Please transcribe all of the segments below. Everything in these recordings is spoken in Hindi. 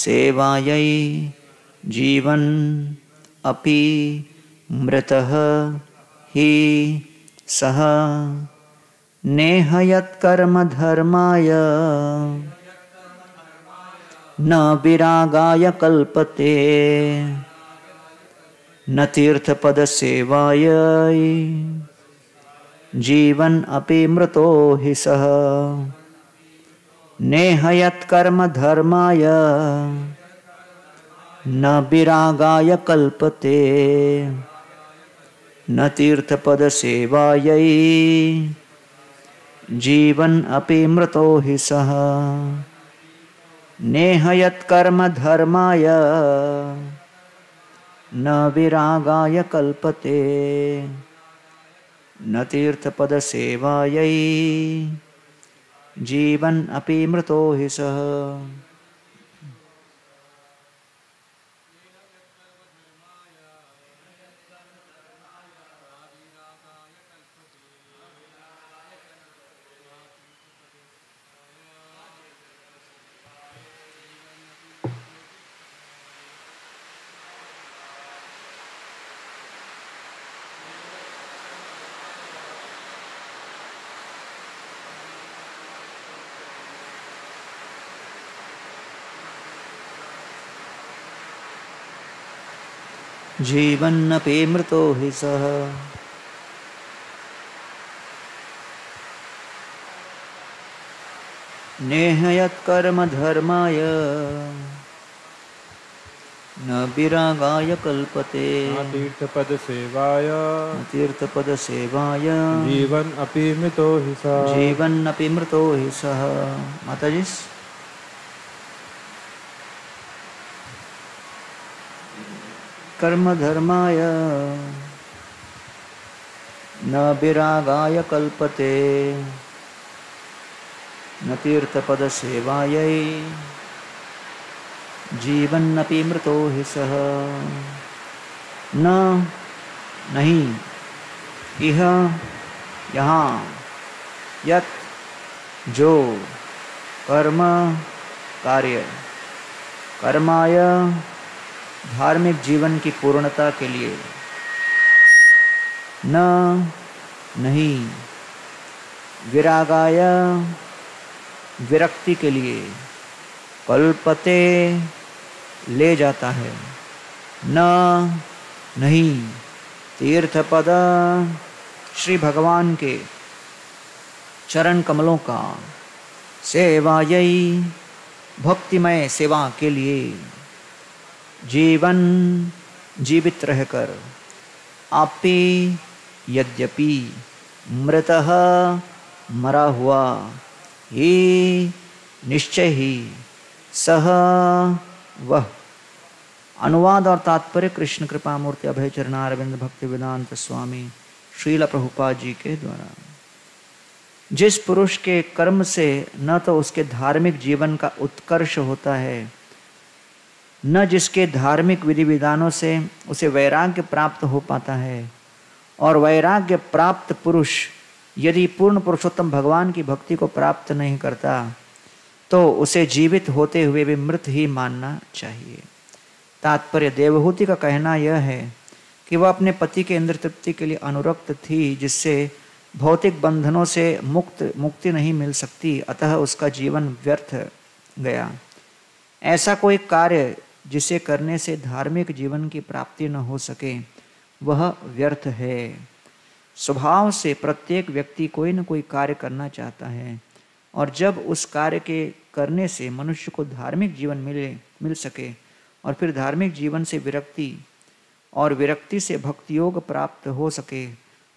सेवायै जीवन अपि मृतः हि सः नेहयत्कर्मधर्माय न विरागाय कल्पते न तीर्थपदसेवायै जीवन अपि मृतो हि सः नेहयत्कर्म धर्माय न विरागाय कल्पते न सेवाय जीवन अपि मृतो हि सः कर्म धर्माय न विरागाय कल्पते न तीर्थपदसेवायै जीवन अपि मृतो हि सः जीवन पे मृतो ही सह हि सः धर्माय न विरागाय कल्पते तीर्थ तीर्थ पद सेवाय पद सेवाय जीवन अपि मृतो हि सः जीवन अपि मृतो हि सः माताजी धर्माय न विरागाय कल्पते न तीर्थपदसेवायै जीवन्नपि मृतो हि सह न नहीं इह यहाँ यत जो कर्म कार्य कर्माय धार्मिक जीवन की पूर्णता के लिए न नहीं विरागाय विरक्ति के लिए कल्पते ले जाता है न नहीं तीर्थ पद श्री भगवान के चरण कमलों का सेवायी भक्तिमय सेवा के लिए जीवन जीवित रहकर आपे यद्यपि मृत मरा हुआ ये निश्चय ही सह वह अनुवाद और तात्पर्य कृष्ण कृपा मूर्ति अभय चरणारविंद भक्ति वेदांत स्वामी श्रील प्रभुपा जी के द्वारा जिस पुरुष के कर्म से न तो उसके धार्मिक जीवन का उत्कर्ष होता है न जिसके धार्मिक विधि विधानों से उसे वैराग्य प्राप्त हो पाता है और वैराग्य प्राप्त पुरुष यदि पूर्ण पुरुषोत्तम भगवान की भक्ति को प्राप्त नहीं करता तो उसे जीवित होते हुए भी मृत ही मानना चाहिए तात्पर्य देवहूति का कहना यह है कि वह अपने पति के इंद्र तृप्ति के लिए अनुरक्त थी जिससे भौतिक बंधनों से मुक्त मुक्ति नहीं मिल सकती अतः उसका जीवन व्यर्थ गया ऐसा कोई कार्य जिसे करने से धार्मिक जीवन की प्राप्ति न हो सके वह व्यर्थ है स्वभाव से प्रत्येक व्यक्ति कोई न कोई कार्य करना चाहता है और जब उस कार्य के करने से मनुष्य को धार्मिक जीवन मिले मिल सके और फिर धार्मिक जीवन से विरक्ति और विरक्ति से भक्ति योग प्राप्त हो सके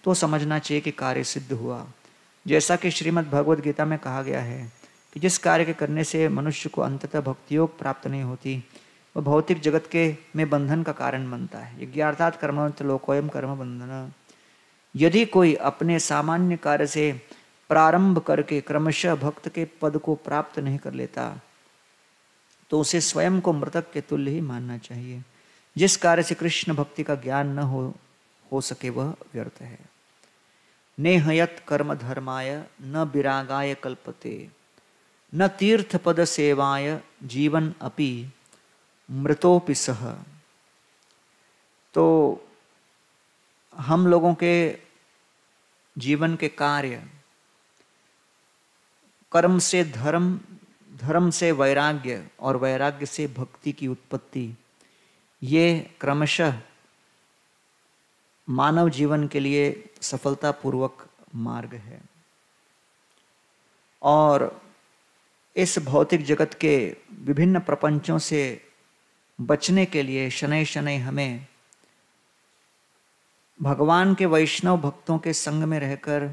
तो समझना चाहिए कि कार्य सिद्ध हुआ जैसा कि श्रीमद् भगवद गीता में कहा गया है कि जिस कार्य के करने से मनुष्य को अंततः भक्ति योग प्राप्त नहीं होती वह भौतिक जगत के में बंधन का कारण बनता है यज्ञार्थात कर्मांत लोकोयम कर्म बंधन यदि कोई अपने सामान्य कार्य से प्रारंभ करके क्रमशः भक्त के पद को प्राप्त नहीं कर लेता तो उसे स्वयं को मृतक के तुल्य ही मानना चाहिए जिस कार्य से कृष्ण भक्ति का ज्ञान न हो हो सके वह व्यर्थ है नेहयत कर्म धर्माय न विरागाय कल्पते न तीर्थ पद सेवाय जीवन अपि मृतोपि सह तो हम लोगों के जीवन के कार्य कर्म से धर्म धर्म से वैराग्य और वैराग्य से भक्ति की उत्पत्ति ये क्रमशः मानव जीवन के लिए सफलतापूर्वक मार्ग है और इस भौतिक जगत के विभिन्न प्रपंचों से बचने के लिए शनै शनै हमें भगवान के वैष्णव भक्तों के संग में रहकर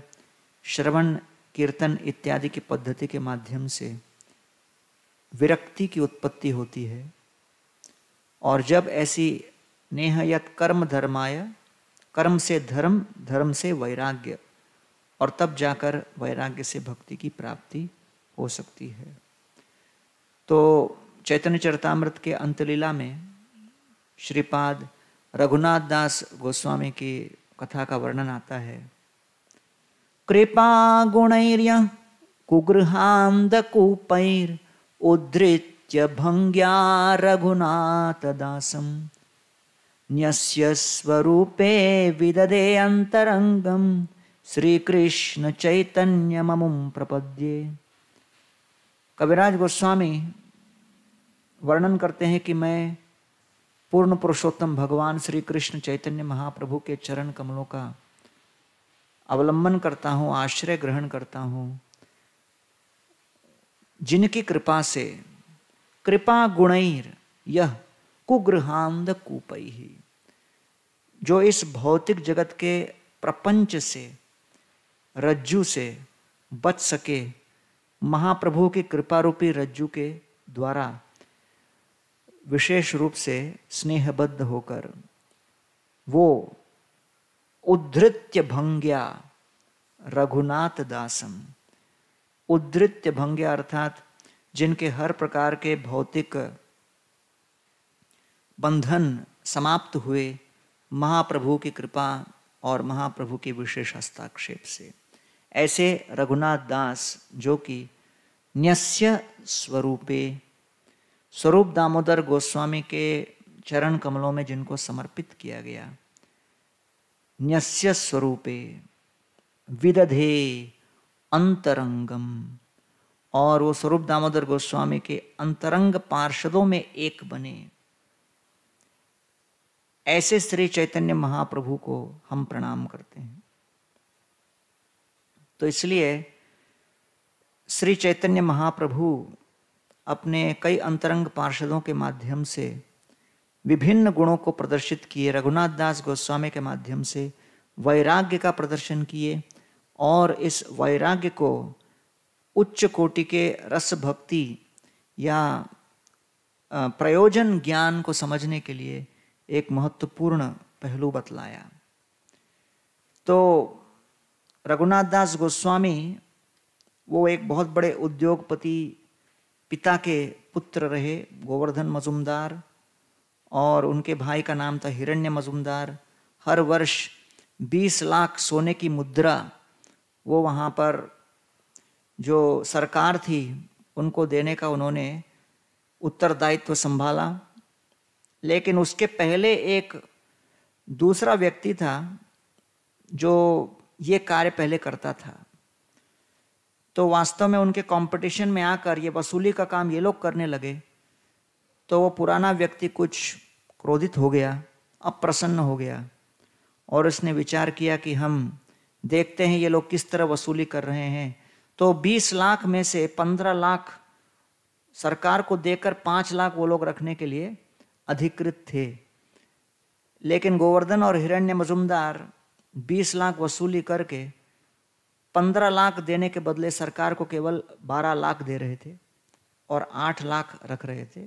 श्रवण कीर्तन इत्यादि की पद्धति के माध्यम से विरक्ति की उत्पत्ति होती है और जब ऐसी नेहयत कर्म धर्माय कर्म से धर्म धर्म से वैराग्य और तब जाकर वैराग्य से भक्ति की प्राप्ति हो सकती है तो चैतन्य चरतामृत के अंतलीला में श्रीपाद रघुनाथ दास गोस्वामी की कथा का वर्णन आता है कृपा गुणैर्य कुगृहांधकूपैर उद्धृत्य भंग्या रघुनाथ दासम न्यस्य स्वरूपे विदधे अंतरंगम कृष्ण चैतन्य ममुम प्रपद्ये कविराज गोस्वामी वर्णन करते हैं कि मैं पूर्ण पुरुषोत्तम भगवान श्री कृष्ण चैतन्य महाप्रभु के चरण कमलों का अवलंबन करता हूँ आश्रय ग्रहण करता हूँ जिनकी कृपा से कृपा गुणैर यह कुग्रहांध कुपई ही जो इस भौतिक जगत के प्रपंच से रज्जु से बच सके महाप्रभु की कृपा रूपी रज्जु के द्वारा विशेष रूप से स्नेहबद्ध होकर वो उद्धृत्य भंग्या रघुनाथ दासम उद्धृत्य भंग्या अर्थात जिनके हर प्रकार के भौतिक बंधन समाप्त हुए महाप्रभु की कृपा और महाप्रभु के विशेष हस्ताक्षेप से ऐसे रघुनाथ दास जो कि न्यस्य स्वरूपे स्वरूप दामोदर गोस्वामी के चरण कमलों में जिनको समर्पित किया गया न्यस्य स्वरूपे विदधे अंतरंगम और वो स्वरूप दामोदर गोस्वामी के अंतरंग पार्षदों में एक बने ऐसे श्री चैतन्य महाप्रभु को हम प्रणाम करते हैं तो इसलिए श्री चैतन्य महाप्रभु अपने कई अंतरंग पार्षदों के माध्यम से विभिन्न गुणों को प्रदर्शित किए रघुनाथ दास गोस्वामी के माध्यम से वैराग्य का प्रदर्शन किए और इस वैराग्य को उच्च कोटि के रस भक्ति या प्रयोजन ज्ञान को समझने के लिए एक महत्वपूर्ण पहलू बतलाया तो रघुनाथ दास गोस्वामी वो एक बहुत बड़े उद्योगपति पिता के पुत्र रहे गोवर्धन मजुमदार और उनके भाई का नाम था हिरण्य मजुमदार हर वर्ष 20 लाख सोने की मुद्रा वो वहाँ पर जो सरकार थी उनको देने का उन्होंने उत्तरदायित्व संभाला लेकिन उसके पहले एक दूसरा व्यक्ति था जो ये कार्य पहले करता था तो वास्तव में उनके कंपटीशन में आकर ये वसूली का काम ये लोग करने लगे तो वो पुराना व्यक्ति कुछ क्रोधित हो गया अप्रसन्न हो गया और उसने विचार किया कि हम देखते हैं ये लोग किस तरह वसूली कर रहे हैं तो 20 लाख में से 15 लाख सरकार को देकर 5 लाख वो लोग रखने के लिए अधिकृत थे लेकिन गोवर्धन और हिरण्य मजुमदार 20 लाख वसूली करके पंद्रह लाख देने के बदले सरकार को केवल बारह लाख दे रहे थे और आठ लाख रख रहे थे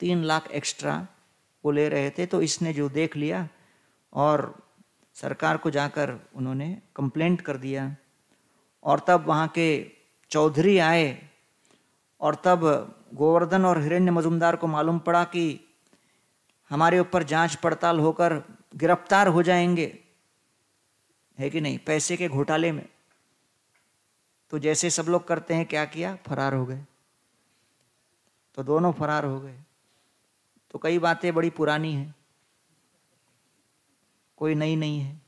तीन लाख एक्स्ट्रा वो ले रहे थे तो इसने जो देख लिया और सरकार को जाकर उन्होंने कंप्लेंट कर दिया और तब वहाँ के चौधरी आए और तब गोवर्धन और हिरण्य मजुमदार को मालूम पड़ा कि हमारे ऊपर जांच पड़ताल होकर गिरफ्तार हो जाएंगे है कि नहीं पैसे के घोटाले में तो जैसे सब लोग करते हैं क्या किया फरार हो गए तो दोनों फरार हो गए तो कई बातें बड़ी पुरानी हैं कोई नई नहीं है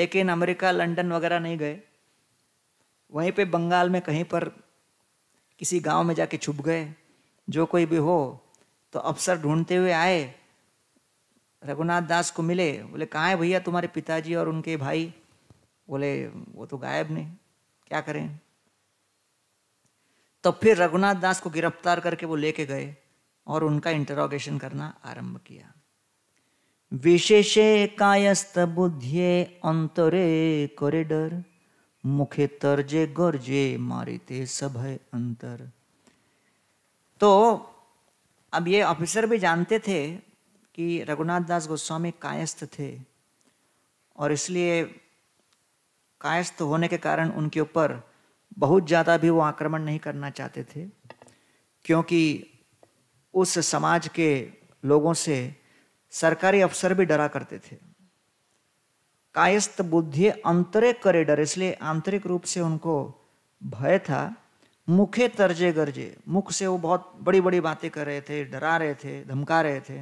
लेकिन अमेरिका लंदन वगैरह नहीं गए वहीं पे बंगाल में कहीं पर किसी गांव में जाके छुप गए जो कोई भी हो तो अफसर ढूंढते हुए आए रघुनाथ दास को मिले बोले कहाँ है भैया तुम्हारे पिताजी और उनके भाई बोले वो तो गायब नहीं क्या करें तो फिर रघुनाथ दास को गिरफ्तार करके वो लेके गए और उनका इंटरोगेशन करना आरंभ किया विशेषे कायस्त बुद्धिये अंतरे कोरिडर मुखे तर्जे गर्जे मारिते सभय अंतर तो अब ये ऑफिसर भी जानते थे कि रघुनाथ दास गोस्वामी कायस्थ थे और इसलिए कायस्थ होने के कारण उनके ऊपर बहुत ज़्यादा भी वो आक्रमण नहीं करना चाहते थे क्योंकि उस समाज के लोगों से सरकारी अफसर भी डरा करते थे कायस्थ बुद्धि अंतरे करे डर इसलिए आंतरिक रूप से उनको भय था मुखे तर्जे गर्जे मुख से वो बहुत बड़ी बड़ी बातें कर रहे थे डरा रहे थे धमका रहे थे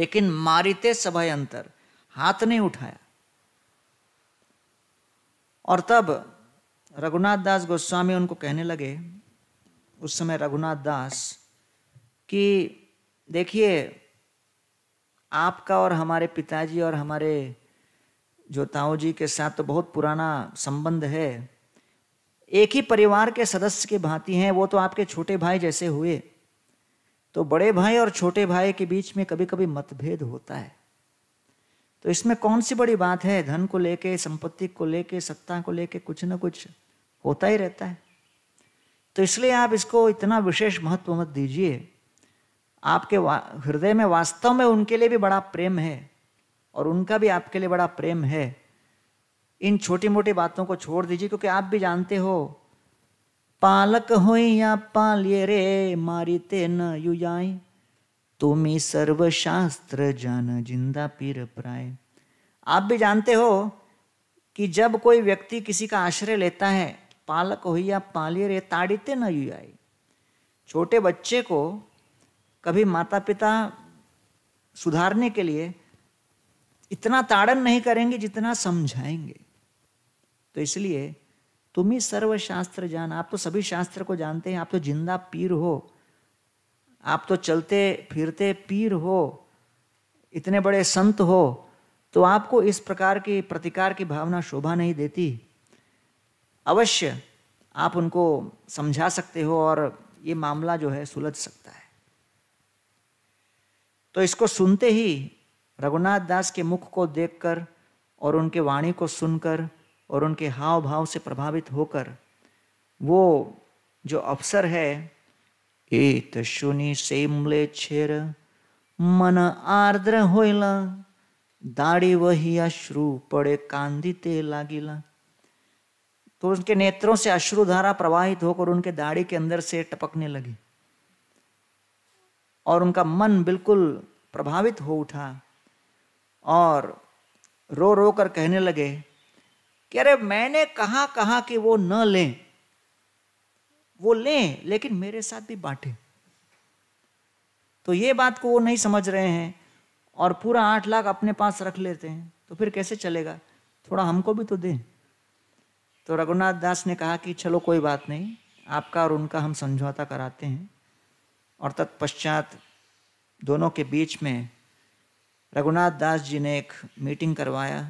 लेकिन मारिते सभय अंतर हाथ नहीं उठाया और तब रघुनाथ दास गोस्वामी उनको कहने लगे उस समय रघुनाथ दास कि देखिए आपका और हमारे पिताजी और हमारे जो ताऊ जी के साथ तो बहुत पुराना संबंध है एक ही परिवार के सदस्य की भांति हैं वो तो आपके छोटे भाई जैसे हुए तो बड़े भाई और छोटे भाई के बीच में कभी कभी मतभेद होता है तो इसमें कौन सी बड़ी बात है धन को लेके संपत्ति को लेके सत्ता को लेके कुछ ना कुछ होता ही रहता है तो इसलिए आप इसको इतना विशेष महत्व मत दीजिए आपके हृदय में वास्तव में उनके लिए भी बड़ा प्रेम है और उनका भी आपके लिए बड़ा प्रेम है इन छोटी मोटी बातों को छोड़ दीजिए क्योंकि आप भी जानते हो पालक हो या पालिए रे मारी ते न यू जाई सर्व तो सर्वशास्त्र जान जिंदा पीर प्राय आप भी जानते हो कि जब कोई व्यक्ति किसी का आश्रय लेता है पालक हो या पालियर रे ताड़िते न युआई छोटे बच्चे को कभी माता पिता सुधारने के लिए इतना ताड़न नहीं करेंगे जितना समझाएंगे तो इसलिए तुम ही सर्वशास्त्र जान आप तो सभी शास्त्र को जानते हैं आप तो जिंदा पीर हो आप तो चलते फिरते पीर हो इतने बड़े संत हो तो आपको इस प्रकार की प्रतिकार की भावना शोभा नहीं देती अवश्य आप उनको समझा सकते हो और ये मामला जो है सुलझ सकता है तो इसको सुनते ही रघुनाथ दास के मुख को देखकर और उनके वाणी को सुनकर और उनके हाव भाव से प्रभावित होकर वो जो अफसर है Ita shuni se mlechera, mana ardra hoila, दाढ़ी वही अश्रु पड़े कांदिते लागिला तो उनके नेत्रों से अश्रु धारा प्रवाहित होकर उनके दाढ़ी के अंदर से टपकने लगी और उनका मन बिल्कुल प्रभावित हो उठा और रो रो कर कहने लगे कि अरे मैंने कहा कहा कि वो न लें वो लें लेकिन मेरे साथ भी बांटे तो ये बात को वो नहीं समझ रहे हैं और पूरा आठ लाख अपने पास रख लेते हैं तो फिर कैसे चलेगा थोड़ा हमको भी तो दें तो रघुनाथ दास ने कहा कि चलो कोई बात नहीं आपका और उनका हम समझौता कराते हैं और तत्पश्चात दोनों के बीच में रघुनाथ दास जी ने एक मीटिंग करवाया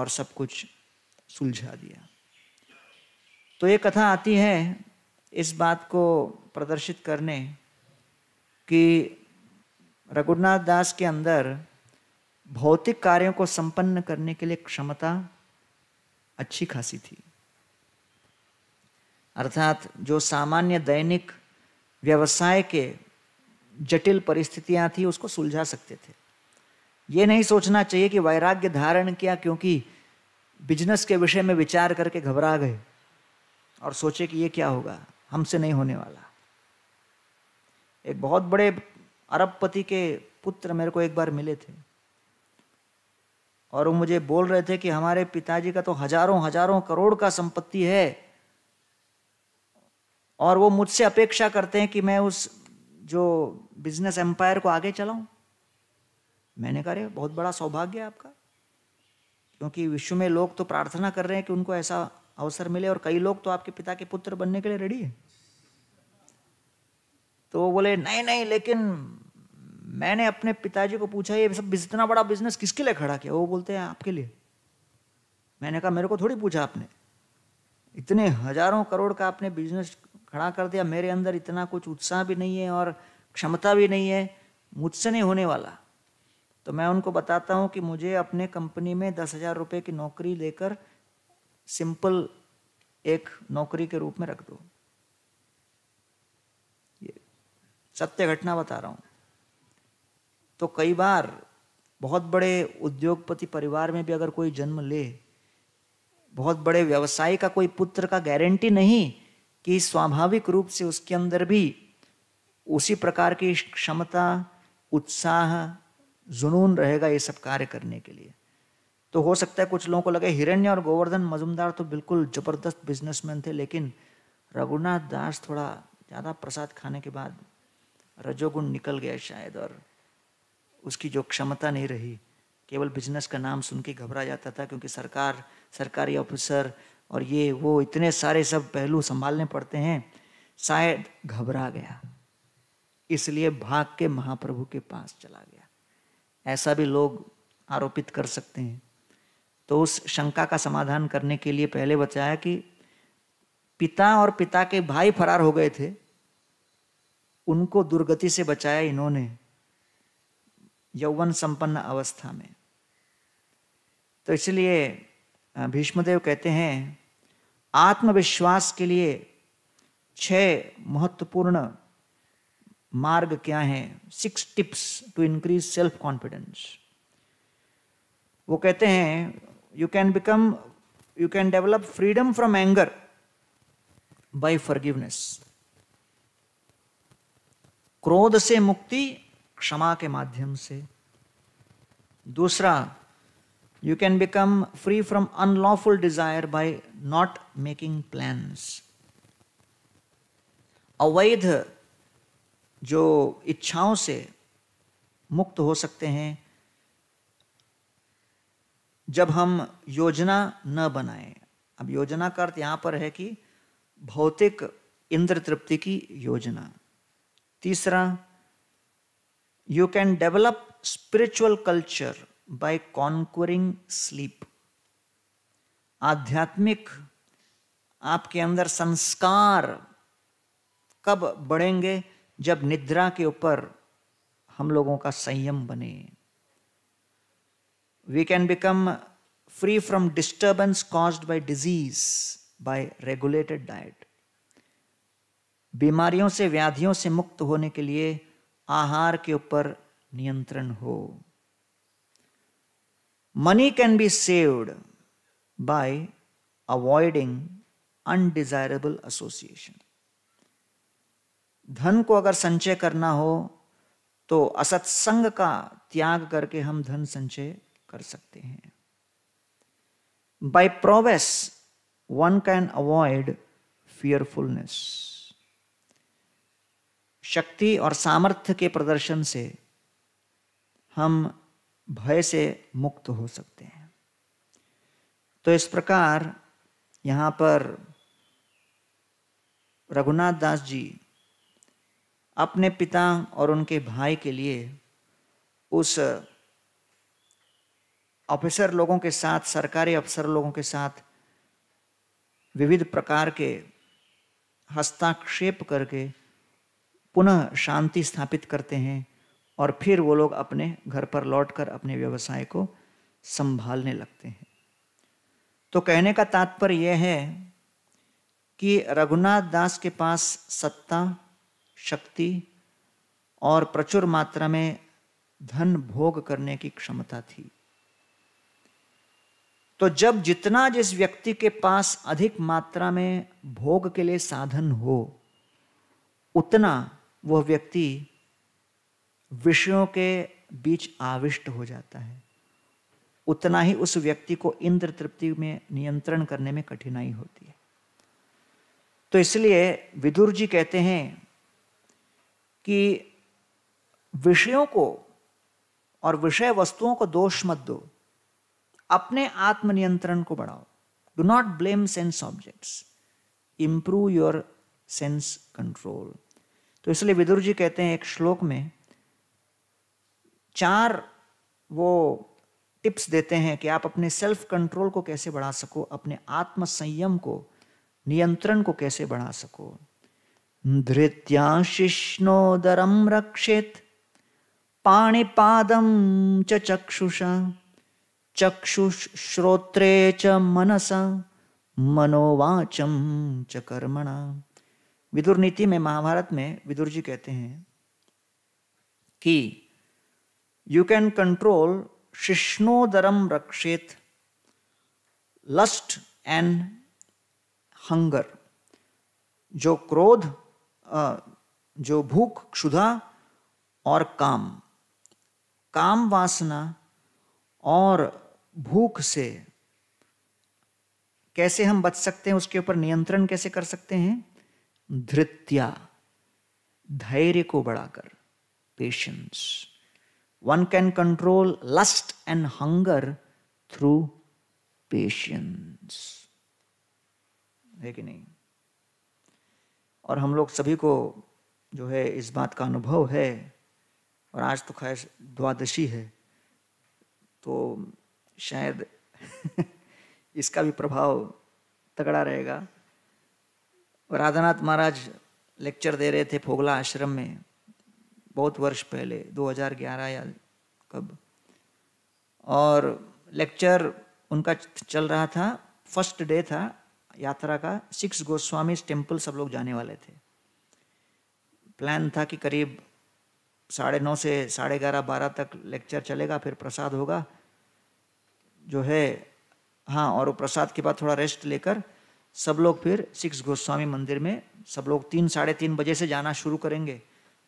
और सब कुछ सुलझा दिया तो ये कथा आती है इस बात को प्रदर्शित करने कि रघुनाथ दास के अंदर भौतिक कार्यों को संपन्न करने के लिए क्षमता अच्छी खासी थी अर्थात जो सामान्य दैनिक व्यवसाय के जटिल परिस्थितियां थी उसको सुलझा सकते थे ये नहीं सोचना चाहिए कि वैराग्य धारण किया क्योंकि बिजनेस के विषय में विचार करके घबरा गए और सोचे कि ये क्या होगा हमसे नहीं होने वाला एक बहुत बड़े अरबपति के पुत्र मेरे को एक बार मिले थे और वो मुझे बोल रहे थे कि हमारे पिताजी का तो हजारों हजारों करोड़ का संपत्ति है और वो मुझसे अपेक्षा करते हैं कि मैं उस जो बिजनेस एम्पायर को आगे चलाऊं मैंने कहा बहुत बड़ा सौभाग्य है आपका क्योंकि विश्व में लोग तो प्रार्थना कर रहे हैं कि उनको ऐसा अवसर मिले और कई लोग तो आपके पिता के पुत्र बनने के लिए रेडी है तो वो बोले नहीं नहीं लेकिन मैंने अपने पिताजी को पूछा ये सब इतना बड़ा बिजनेस किसके लिए खड़ा किया वो बोलते हैं आपके लिए मैंने कहा मेरे को थोड़ी पूछा आपने इतने हजारों करोड़ का आपने बिजनेस खड़ा कर दिया मेरे अंदर इतना कुछ उत्साह भी नहीं है और क्षमता भी नहीं है मुझसे नहीं होने वाला तो मैं उनको बताता हूँ कि मुझे अपने कंपनी में दस हज़ार रुपये की नौकरी लेकर सिंपल एक नौकरी के रूप में रख दो ये सत्य घटना बता रहा हूं तो कई बार बहुत बड़े उद्योगपति परिवार में भी अगर कोई जन्म ले बहुत बड़े व्यवसाय का कोई पुत्र का गारंटी नहीं कि स्वाभाविक रूप से उसके अंदर भी उसी प्रकार की क्षमता उत्साह जुनून रहेगा ये सब कार्य करने के लिए तो हो सकता है कुछ लोगों को लगे हिरण्य और गोवर्धन मजुमदार तो बिल्कुल ज़बरदस्त बिजनेसमैन थे लेकिन रघुनाथ दास थोड़ा ज़्यादा प्रसाद खाने के बाद रजोगुण निकल गया शायद और उसकी जो क्षमता नहीं रही केवल बिजनेस का नाम सुन के घबरा जाता था क्योंकि सरकार सरकारी ऑफिसर और ये वो इतने सारे सब पहलू संभालने पड़ते हैं शायद घबरा गया इसलिए भाग के महाप्रभु के पास चला गया ऐसा भी लोग आरोपित कर सकते हैं तो उस शंका का समाधान करने के लिए पहले बताया कि पिता और पिता के भाई फरार हो गए थे उनको दुर्गति से बचाया इन्होंने यौवन संपन्न अवस्था में तो इसलिए भीष्मदेव कहते हैं आत्मविश्वास के लिए छह महत्वपूर्ण मार्ग क्या हैं six tips to increase self confidence वो कहते हैं you can become, you can develop freedom from anger by forgiveness. क्रोध से मुक्ति क्षमा के माध्यम से दूसरा you can become free from unlawful desire by not making plans अवैध जो इच्छाओं से मुक्त हो सकते हैं जब हम योजना न बनाए अब योजना का अर्थ यहां पर है कि भौतिक इंद्र तृप्ति की योजना तीसरा you can develop spiritual culture by conquering sleep आध्यात्मिक आपके अंदर संस्कार कब बढ़ेंगे जब निद्रा के ऊपर हम लोगों का संयम बने we can become free from disturbance caused by disease by regulated diet. बीमारियों से व्याधियों से मुक्त होने के लिए आहार के ऊपर नियंत्रण हो money can be saved by avoiding undesirable association धन को अगर संचय करना हो तो असत्संग का त्याग करके हम धन संचय कर सकते हैं by prowess one can avoid fearfulness शक्ति और सामर्थ्य के प्रदर्शन से हम भय से मुक्त हो सकते हैं तो इस प्रकार यहाँ पर रघुनाथ दास जी अपने पिता और उनके भाई के लिए उस ऑफिसर लोगों के साथ सरकारी अफसर लोगों के साथ विविध प्रकार के हस्ताक्षेप करके पुनः शांति स्थापित करते हैं और फिर वो लोग अपने घर पर लौटकर अपने व्यवसाय को संभालने लगते हैं तो कहने का तात्पर्य यह है कि रघुनाथ दास के पास सत्ता शक्ति और प्रचुर मात्रा में धन भोग करने की क्षमता थी तो जब जितना जिस व्यक्ति के पास अधिक मात्रा में भोग के लिए साधन हो उतना वह व्यक्ति विषयों के बीच आविष्ट हो जाता है उतना ही उस व्यक्ति को इंद्र तृप्ति में नियंत्रण करने में कठिनाई होती है तो इसलिए विदुर जी कहते हैं कि विषयों को और विषय वस्तुओं को दोष मत दो अपने आत्मनियंत्रण को बढ़ाओ do not blame sense objects improve your sense control तो इसलिए विदुर जी कहते हैं एक श्लोक में चार वो टिप्स देते हैं कि आप अपने सेल्फ कंट्रोल को कैसे बढ़ा सको अपने आत्म संयम को नियंत्रण को कैसे बढ़ा सको धृत्याशिष्णोदरम रक्षित पाणिपादम चक्षुषा चक्षुश्रोत्रे च मनसा मनोवाचम च कर्मणा विदुर नीति में महाभारत में विदुर जी कहते हैं कि यू कैन कंट्रोल शिष्णोदरम रक्षेत लस्ट एंड हंगर जो क्रोध जो भूख क्षुधा और काम काम वासना और भूख से कैसे हम बच सकते हैं उसके ऊपर नियंत्रण कैसे कर सकते हैं धृत्या धैर्य को बढ़ाकर patience one can control lust and hunger through patience है कि नहीं और हम लोग सभी को जो है इस बात का अनुभव है और आज तो खैर द्वादशी है तो शायद इसका भी प्रभाव तगड़ा रहेगा राधानाथ महाराज लेक्चर दे रहे थे फोगला आश्रम में बहुत वर्ष पहले 2011 या कब और लेक्चर उनका चल रहा था फर्स्ट डे था यात्रा का सिक्स गोस्वामी टेम्पल सब लोग जाने वाले थे प्लान था कि करीब साढ़े नौ से साढ़े ग्यारह बारह तक लेक्चर चलेगा फिर प्रसाद होगा जो है हाँ और वो प्रसाद के बाद थोड़ा रेस्ट लेकर सब लोग फिर सिक्स गोस्वामी मंदिर में सब लोग तीन साढ़े तीन बजे से जाना शुरू करेंगे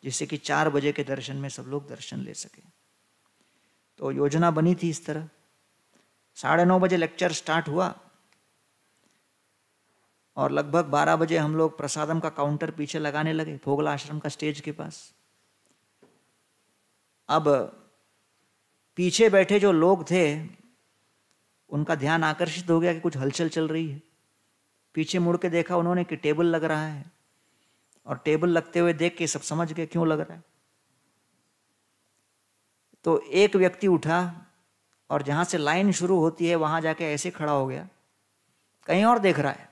जिससे कि चार बजे के दर्शन में सब लोग दर्शन ले सके तो योजना बनी थी इस तरह साढ़े नौ बजे लेक्चर स्टार्ट हुआ और लगभग बारह बजे हम लोग प्रसादम का काउंटर पीछे लगाने लगे भोगला आश्रम का स्टेज के पास अब पीछे बैठे जो लोग थे उनका ध्यान आकर्षित हो गया कि कुछ हलचल चल रही है पीछे मुड़ के देखा उन्होंने कि टेबल लग रहा है और टेबल लगते हुए देख के सब समझ गए क्यों लग रहा है तो एक व्यक्ति उठा और जहां से लाइन शुरू होती है वहां जाके ऐसे खड़ा हो गया कहीं और देख रहा है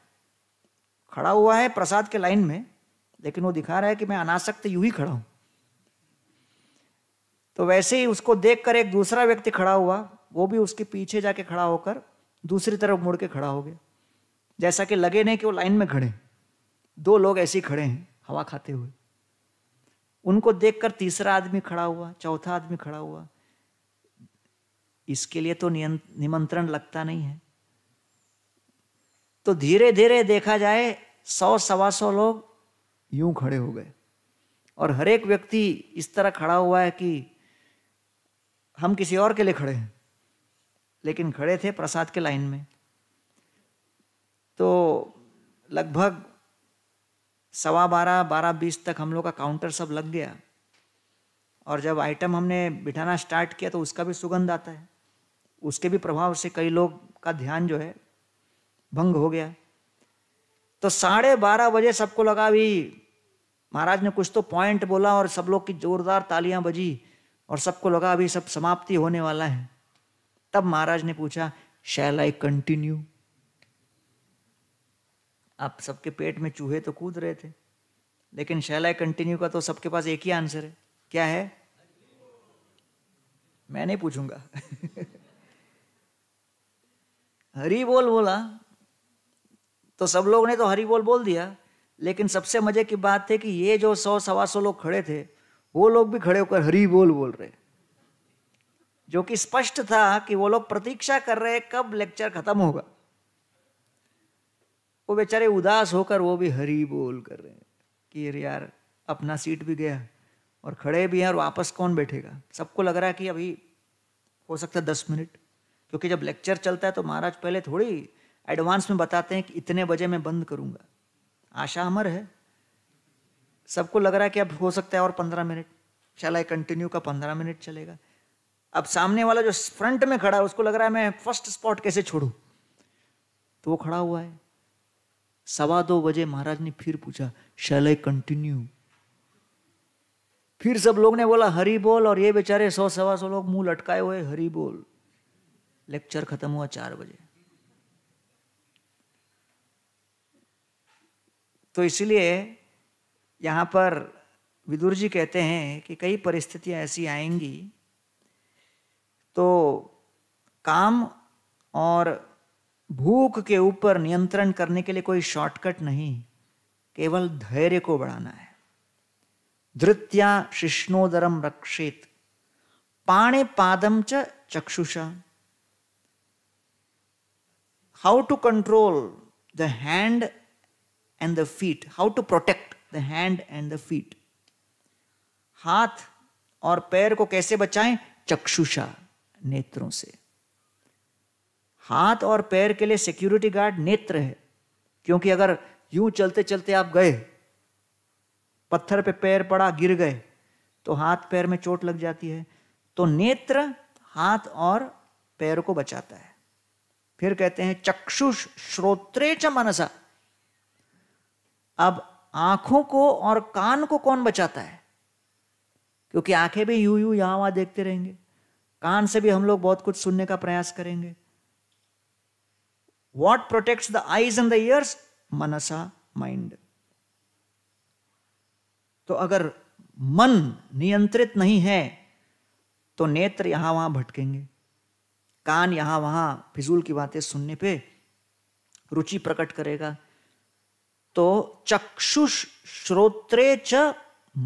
खड़ा हुआ है प्रसाद के लाइन में लेकिन वो दिखा रहा है कि मैं अनासक्त यू ही खड़ा हूं तो वैसे ही उसको देख कर एक दूसरा व्यक्ति खड़ा हुआ वो भी उसके पीछे जाके खड़ा होकर दूसरी तरफ मुड़ के खड़ा हो गया जैसा कि लगे नहीं कि वो लाइन में खड़े दो लोग ऐसे ही खड़े हैं हवा खाते हुए उनको देखकर तीसरा आदमी खड़ा हुआ चौथा आदमी खड़ा हुआ इसके लिए तो निमंत्रण लगता नहीं है तो धीरे धीरे देखा जाए सौ सवा सौ लोग यूं खड़े हो गए और हर एक व्यक्ति इस तरह खड़ा हुआ है कि हम किसी और के लिए खड़े हैं लेकिन खड़े थे प्रसाद के लाइन में तो लगभग सवा बारह बारह बीस तक हम लोग का काउंटर सब लग गया और जब आइटम हमने बिठाना स्टार्ट किया तो उसका भी सुगंध आता है उसके भी प्रभाव से कई लोग का ध्यान जो है भंग हो गया तो साढ़े बारह बजे सबको लगा भी महाराज ने कुछ तो पॉइंट बोला और सब लोग की जोरदार तालियां बजी और सबको लगा अभी सब समाप्ति होने वाला है तब महाराज ने पूछा शैल आई कंटिन्यू आप सबके पेट में चूहे तो कूद रहे थे लेकिन शैल आई कंटिन्यू का तो सबके पास एक ही आंसर है क्या है मैं नहीं पूछूंगा हरी बोल बोला तो सब लोग ने तो हरी बोल बोल दिया लेकिन सबसे मजे की बात थी कि ये जो सौ सवा सौ लोग खड़े थे वो लोग भी खड़े होकर हरी बोल बोल रहे जो कि स्पष्ट था कि वो लोग प्रतीक्षा कर रहे कब लेक्चर खत्म होगा वो बेचारे उदास होकर वो भी हरी बोल कर रहे हैं कि अरे यार अपना सीट भी गया और खड़े भी हैं और वापस कौन बैठेगा सबको लग रहा है कि अभी हो सकता है दस मिनट क्योंकि जब लेक्चर चलता है तो महाराज पहले थोड़ी एडवांस में बताते हैं कि इतने बजे मैं बंद करूँगा आशा अमर है सबको लग रहा है कि अब हो सकता है और पंद्रह मिनट चला कंटिन्यू का पंद्रह मिनट चलेगा अब सामने वाला जो फ्रंट में खड़ा है उसको लग रहा है मैं फर्स्ट स्पॉट कैसे छोड़ू तो वो खड़ा हुआ है सवा दो बजे महाराज ने फिर पूछा शैल आई कंटिन्यू फिर सब लोग ने बोला हरी बोल और ये बेचारे सौ सवा सौ लोग मुंह लटकाए हुए हरी बोल लेक्चर खत्म हुआ चार बजे तो इसलिए यहां पर विदुर जी कहते हैं कि कई परिस्थितियां ऐसी आएंगी तो काम और भूख के ऊपर नियंत्रण करने के लिए कोई शॉर्टकट नहीं केवल धैर्य को बढ़ाना है धृत्या शिष्णोदरम रक्षित पाणे पादम च चक्षुषा how to control the hand and the feet how to protect the hand and the feet हाथ और पैर को कैसे बचाएं चक्षुषा नेत्रों से हाथ और पैर के लिए सिक्योरिटी गार्ड नेत्र है क्योंकि अगर यूं चलते चलते आप गए पत्थर पे पैर पड़ा गिर गए तो हाथ पैर में चोट लग जाती है तो नेत्र हाथ और पैर को बचाता है फिर कहते हैं चक्षुष श्रोत्रे च मनसा अब आंखों को और कान को कौन बचाता है क्योंकि आंखें भी यू यू यहां वहां देखते रहेंगे कान से भी हम लोग बहुत कुछ सुनने का प्रयास करेंगे what protect the eyes and the ears मनसा माइंड तो अगर मन नियंत्रित नहीं है तो नेत्र यहां वहां भटकेंगे कान यहां वहां फिजूल की बातें सुनने पे रुचि प्रकट करेगा तो चक्षुष श्रोत्रे च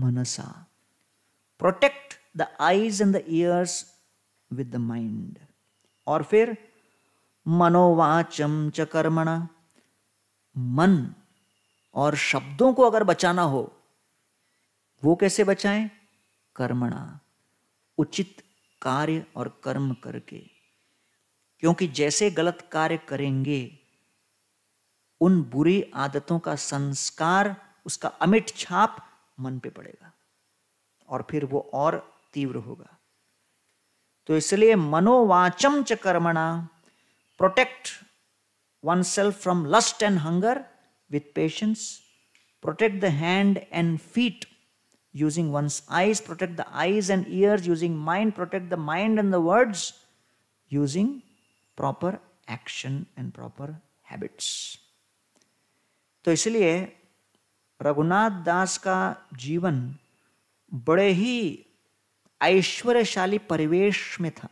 मनसा protect the eyes and the ears with the mind और फिर मनोवाचम च कर्मणा मन और शब्दों को अगर बचाना हो वो कैसे बचाएं कर्मणा उचित कार्य और कर्म करके क्योंकि जैसे गलत कार्य करेंगे उन बुरी आदतों का संस्कार उसका अमिट छाप मन पे पड़ेगा और फिर वो और तीव्र होगा तो इसलिए मनोवाचम च कर्मणा protect oneself from lust and hunger with patience protect the hand and feet using one eyes protect the eyes and ear using mind protect the mind and the words using proper action and proper habits तो इसलिए रघुनाथ दास का जीवन बड़े ही ऐश्वर्यशाली परिवेश में था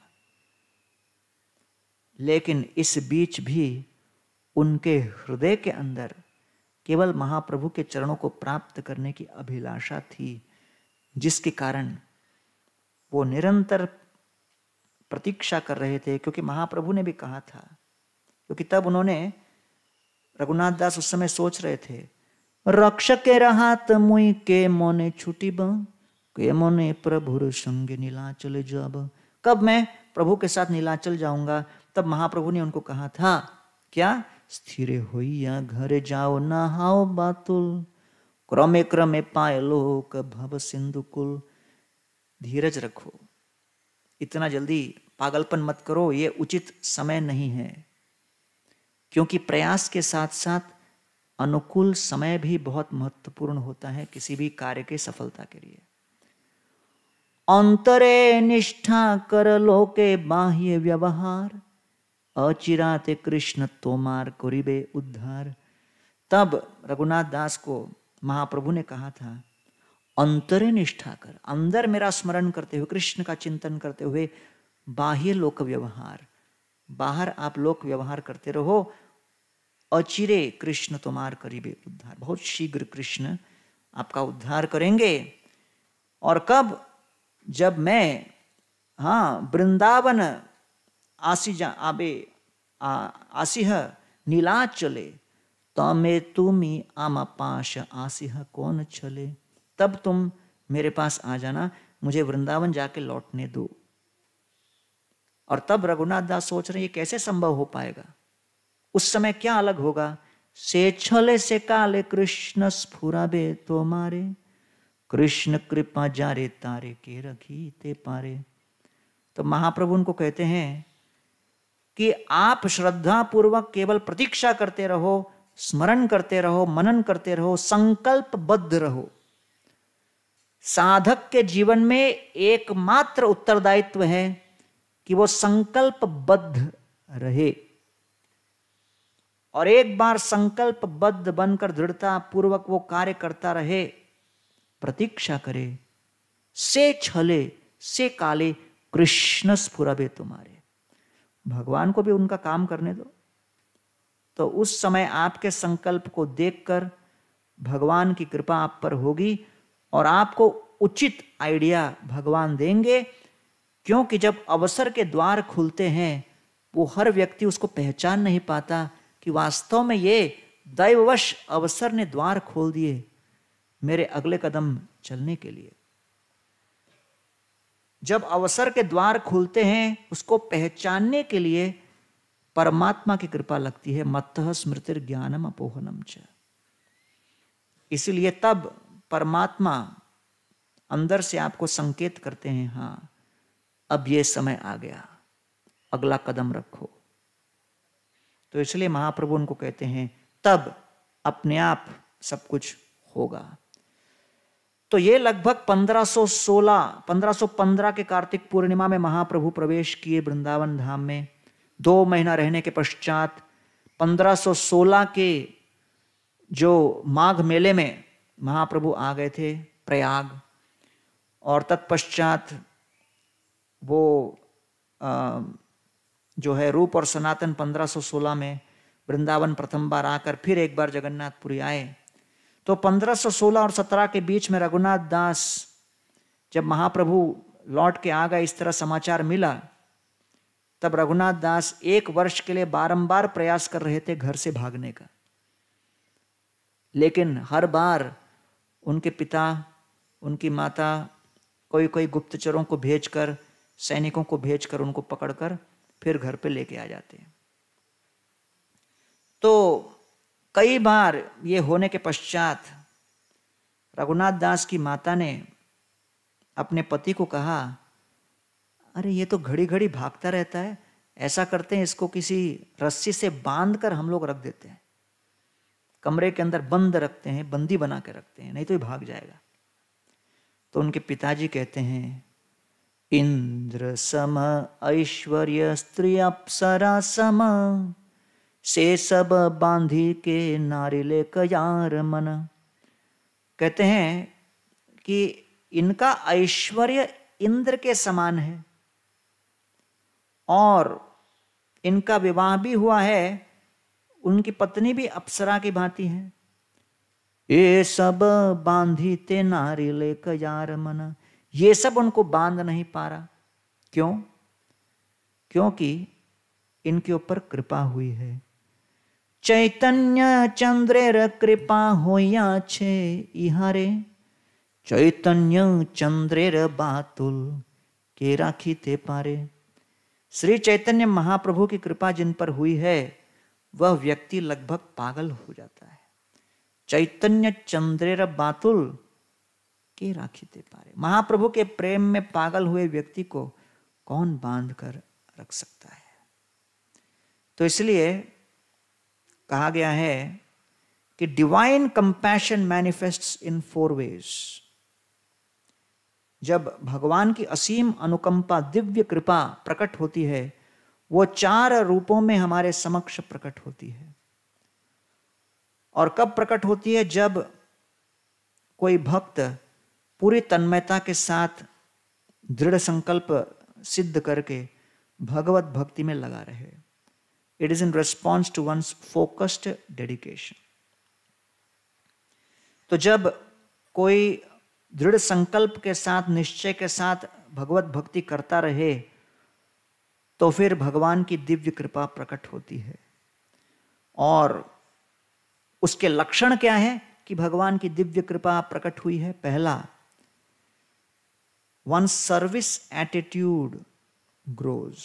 लेकिन इस बीच भी उनके हृदय के अंदर केवल महाप्रभु के चरणों को प्राप्त करने की अभिलाषा थी जिसके कारण वो निरंतर प्रतीक्षा कर रहे थे क्योंकि महाप्रभु ने भी कहा था क्योंकि तब उन्होंने रघुनाथ दास उस समय सोच रहे थे रक्षक के रहात मुई के मोने छुटी बं मने प्रभुर संग नीलाचल जब कब मैं प्रभु के साथ नीलाचल जाऊंगा तब महाप्रभु ने उनको कहा था क्या स्थिर या घर जाओ नहाओ बातुल क्रमे क्रमे पाए लोक भव कुल धीरज रखो इतना जल्दी पागलपन मत करो ये उचित समय नहीं है क्योंकि प्रयास के साथ साथ अनुकूल समय भी बहुत महत्वपूर्ण होता है किसी भी कार्य के सफलता के लिए अंतरे निष्ठा कर लोके बाह्य व्यवहार अचिराते कृष्ण तोमार करीबे उद्धार तब रघुनाथ दास को महाप्रभु ने कहा था अंतरे निष्ठा कर अंदर मेरा स्मरण करते हुए कृष्ण का चिंतन करते हुए बाह्य लोक व्यवहार बाहर आप लोक व्यवहार करते रहो अचिरे कृष्ण तुम्हार करीबे उद्धार बहुत शीघ्र कृष्ण आपका उद्धार करेंगे और कब जब मैं हाँ वृंदावन आसी जा आबे आ, आसीह नीला चले तुम ही आमा पाश आसीह कौन चले तब तुम मेरे पास आ जाना मुझे वृंदावन जाके लौटने दो और तब रघुनाथ दास सोच रहे ये कैसे संभव हो पाएगा उस समय क्या अलग होगा से छले से काले कृष्ण स्फुराबे तो मारे कृष्ण कृपा जा रे तारे के रखी ते पारे तो महाप्रभु उनको कहते हैं कि आप श्रद्धा पूर्वक केवल प्रतीक्षा करते रहो स्मरण करते रहो मनन करते रहो संकल्पबद्ध रहो साधक के जीवन में एकमात्र उत्तरदायित्व है कि वो संकल्पबद्ध रहे और एक बार संकल्पबद्ध बनकर दृढ़ता पूर्वक वो कार्य करता रहे प्रतीक्षा करे से छले से काले कृष्ण स्फुरबे तुम्हारे भगवान को भी उनका काम करने दो तो उस समय आपके संकल्प को देखकर भगवान की कृपा आप पर होगी और आपको उचित आइडिया भगवान देंगे क्योंकि जब अवसर के द्वार खुलते हैं वो हर व्यक्ति उसको पहचान नहीं पाता कि वास्तव में ये दैववश अवसर ने द्वार खोल दिए मेरे अगले कदम चलने के लिए जब अवसर के द्वार खुलते हैं उसको पहचानने के लिए परमात्मा की कृपा लगती है मत स्मृतिर ज्ञानम अपोहनम च इसलिए तब परमात्मा अंदर से आपको संकेत करते हैं हाँ अब ये समय आ गया अगला कदम रखो तो इसलिए महाप्रभु उनको कहते हैं तब अपने आप सब कुछ होगा तो ये लगभग 1516 1515 के कार्तिक पूर्णिमा में महाप्रभु प्रवेश किए वृंदावन धाम में दो महीना रहने के पश्चात 1516 के जो माघ मेले में महाप्रभु आ गए थे प्रयाग और तत्पश्चात वो आ, जो है रूप और सनातन 1516 में वृंदावन प्रथम बार आकर फिर एक बार जगन्नाथपुरी आए तो 1516 और 17 के बीच में रघुनाथ दास जब महाप्रभु लौट के आ गए इस तरह समाचार मिला तब रघुनाथ दास एक वर्ष के लिए बारंबार प्रयास कर रहे थे घर से भागने का लेकिन हर बार उनके पिता उनकी माता कोई कोई गुप्तचरों को भेजकर सैनिकों को भेजकर उनको पकड़कर फिर घर पे लेके आ जाते हैं तो कई बार ये होने के पश्चात रघुनाथ दास की माता ने अपने पति को कहा अरे ये तो घड़ी घड़ी भागता रहता है ऐसा करते हैं इसको किसी रस्सी से बांध कर हम लोग रख देते हैं कमरे के अंदर बंद रखते हैं बंदी बना के रखते हैं नहीं तो ये भाग जाएगा तो उनके पिताजी कहते हैं इंद्र सम ऐश्वर्य स्त्री अप्सरा सम से सब बांधी के ले कयार मन कहते हैं कि इनका ऐश्वर्य इंद्र के समान है और इनका विवाह भी हुआ है उनकी पत्नी भी अप्सरा की भांति है ये सब बांधी ते नारिले कयार मन ये सब उनको बांध नहीं पा रहा क्यों क्योंकि इनके ऊपर कृपा हुई है चैतन्य चंद्रेर कृपा होया छे इहारे चैतन्य चंद्रेर बातुल के राखी ते पारे श्री चैतन्य महाप्रभु की कृपा जिन पर हुई है वह व्यक्ति लगभग पागल हो जाता है चैतन्य चंद्रेर बातुल के राखी ते पारे महाप्रभु के प्रेम में पागल हुए व्यक्ति को कौन बांध कर रख सकता है तो इसलिए कहा गया है कि divine compassion manifest in four ways जब भगवान की असीम अनुकंपा दिव्य कृपा प्रकट होती है वो चार रूपों में हमारे समक्ष प्रकट होती है और कब प्रकट होती है जब कोई भक्त पूरी तन्मयता के साथ दृढ़ संकल्प सिद्ध करके भगवत भक्ति में लगा रहे It is in response to one's focused dedication तो जब कोई दृढ़ संकल्प के साथ निश्चय के साथ भगवत भक्ति करता रहे तो फिर भगवान की दिव्य कृपा प्रकट होती है और उसके लक्षण क्या है कि भगवान की दिव्य कृपा प्रकट हुई है पहला वन सर्विस एटीट्यूड ग्रोज़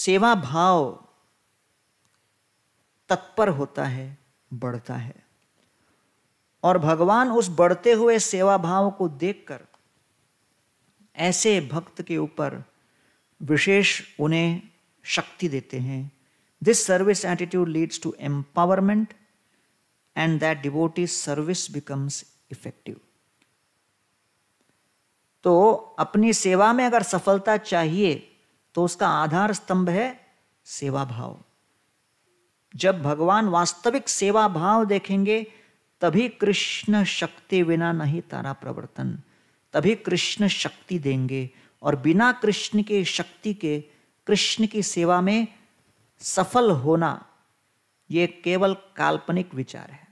सेवा भाव तत्पर होता है बढ़ता है और भगवान उस बढ़ते हुए सेवा भाव को देखकर ऐसे भक्त के ऊपर विशेष उन्हें शक्ति देते हैं this service attitude leads to empowerment and that devotee service becomes effective तो अपनी सेवा में अगर सफलता चाहिए तो उसका आधार स्तंभ है सेवा भाव जब भगवान वास्तविक सेवा भाव देखेंगे तभी कृष्ण शक्ति बिना नहीं तारा प्रवर्तन तभी कृष्ण शक्ति देंगे और बिना कृष्ण के शक्ति के कृष्ण की सेवा में सफल होना यह केवल काल्पनिक विचार है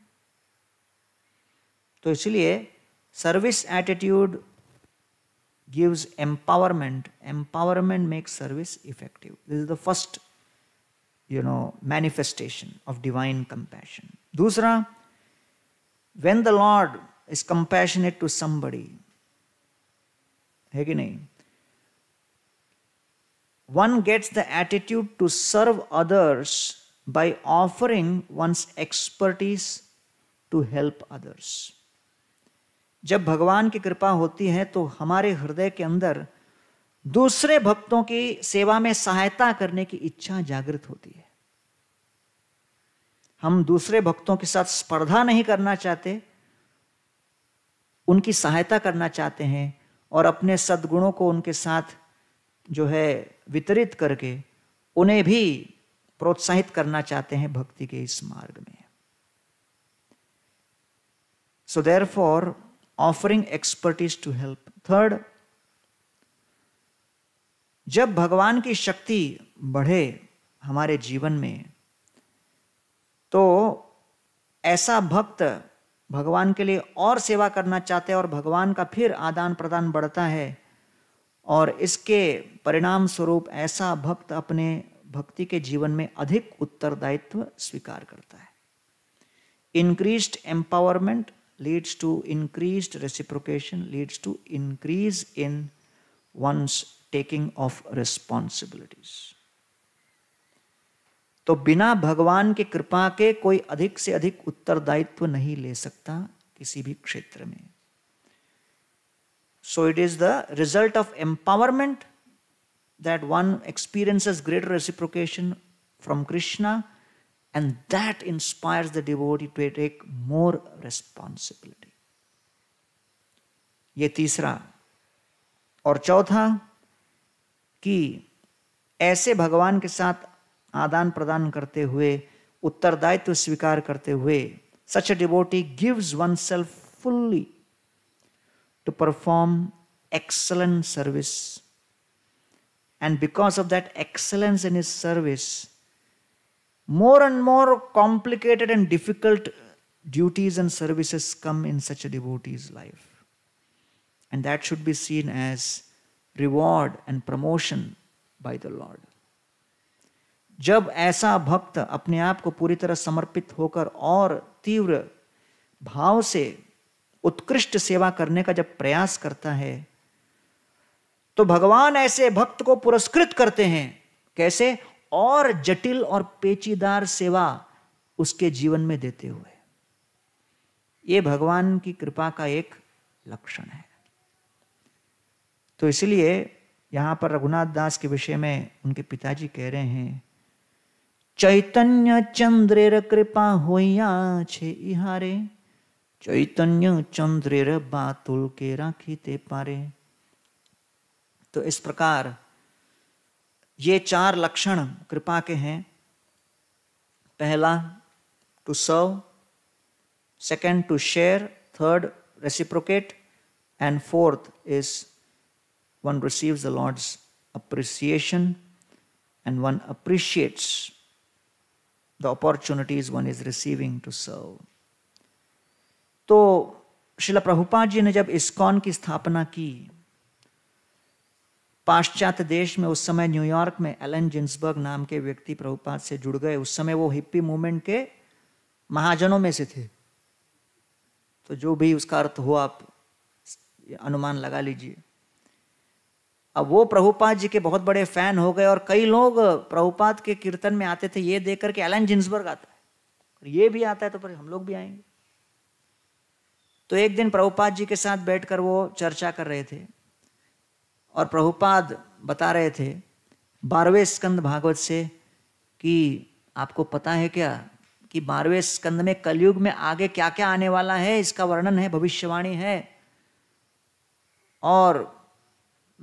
तो इसलिए service attitude gives empowerment. Empowerment makes service effective. This is the first, you know, manifestation of divine compassion. Dusra, when the Lord is compassionate to somebody, है कि नहीं one gets the attitude to serve others by offering one's expertise to help others. जब भगवान की कृपा होती है तो हमारे हृदय के अंदर दूसरे भक्तों की सेवा में सहायता करने की इच्छा जागृत होती है हम दूसरे भक्तों के साथ स्पर्धा नहीं करना चाहते उनकी सहायता करना चाहते हैं और अपने सद्गुणों को उनके साथ जो है वितरित करके उन्हें भी प्रोत्साहित करना चाहते हैं भक्ति के इस मार्ग में so there four offering expertise to help third जब भगवान की शक्ति बढ़े हमारे जीवन में तो ऐसा भक्त भगवान के लिए और सेवा करना चाहते हैं और भगवान का फिर आदान प्रदान बढ़ता है और इसके परिणाम स्वरूप ऐसा भक्त अपने भक्ति के जीवन में अधिक उत्तरदायित्व स्वीकार करता है increased empowerment leads to increased reciprocation, leads to increase in one's taking of responsibilities. तो बिना भगवान के कृपा के कोई अधिक से अधिक उत्तरदायित्व नहीं ले सकता किसी भी क्षेत्र में so it is the result of empowerment that one experiences greater reciprocation from Krishna And that inspires the devotee to take more responsibility. ये तीसरा और चौथा कि ऐसे भगवान के साथ आदान प्रदान करते हुए उत्तरदायित्व स्वीकार करते हुए सच ए डिबोटी gives oneself fully to perform excellent service and because of that excellence in his service more and more complicated and difficult duties and services come in such a devotee's life. And that should be seen as reward and promotion by the Lord. जब ऐसा भक्त अपने आप को पूरी तरह समर्पित होकर और तीव्र भाव से उत्कृष्ट सेवा करने का जब प्रयास करता है तो भगवान ऐसे भक्त को पुरस्कृत करते हैं कैसे और जटिल और पेचीदार सेवा उसके जीवन में देते हुए ये भगवान की कृपा का एक लक्षण है तो इसलिए यहां पर रघुनाथ दास के विषय में उनके पिताजी कह रहे हैं चैतन्य चंद्रेर कृपा या छे इहारे चैतन्य चंद्रेर बातुल के राखी ते पारे तो इस प्रकार ये चार लक्षण कृपा के हैं पहला to serve second to share third reciprocate and fourth is one receives the lord's appreciation and one appreciates the opportunities one is receiving to serve तो शिला प्रभुपाद जी ने जब इस्कॉन की स्थापना की पाश्चात्य देश में उस समय न्यूयॉर्क में एलन जिन्सबर्ग नाम के व्यक्ति प्रभुपाद से जुड़ गए उस समय वो हिप्पी मूवमेंट के महाजनों में से थे तो जो भी उसका अर्थ हो आप अनुमान लगा लीजिए अब वो प्रभुपाद जी के बहुत बड़े फैन हो गए और कई लोग प्रभुपाद के कीर्तन में आते थे ये देख करके एलन जिन्सबर्ग आता है ये भी आता है तो फिर हम लोग भी आएंगे तो एक दिन प्रभुपाद जी के साथ बैठकर वो चर्चा कर रहे थे और प्रभुपाद बता रहे थे बारहवें स्कंद भागवत से कि आपको पता है क्या कि बारहवें स्कंद में कलयुग में आगे क्या क्या आने वाला है इसका वर्णन है भविष्यवाणी है और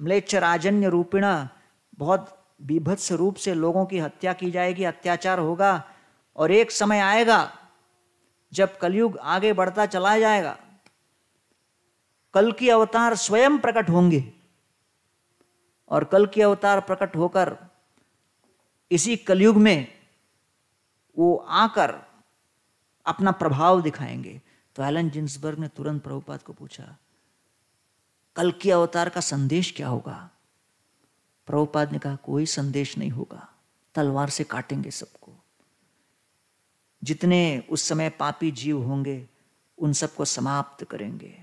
म्लेच्छ राजन्य रूपिणा बहुत विभत्स रूप से लोगों की हत्या की जाएगी अत्याचार होगा और एक समय आएगा जब कलयुग आगे बढ़ता चला जाएगा कल की अवतार स्वयं प्रकट होंगे और कल के अवतार प्रकट होकर इसी कलयुग में वो आकर अपना प्रभाव दिखाएंगे तो एलन जिन्सबर्ग ने तुरंत प्रभुपाद को पूछा कल के अवतार का संदेश क्या होगा प्रभुपाद ने कहा कोई संदेश नहीं होगा तलवार से काटेंगे सबको जितने उस समय पापी जीव होंगे उन सबको समाप्त करेंगे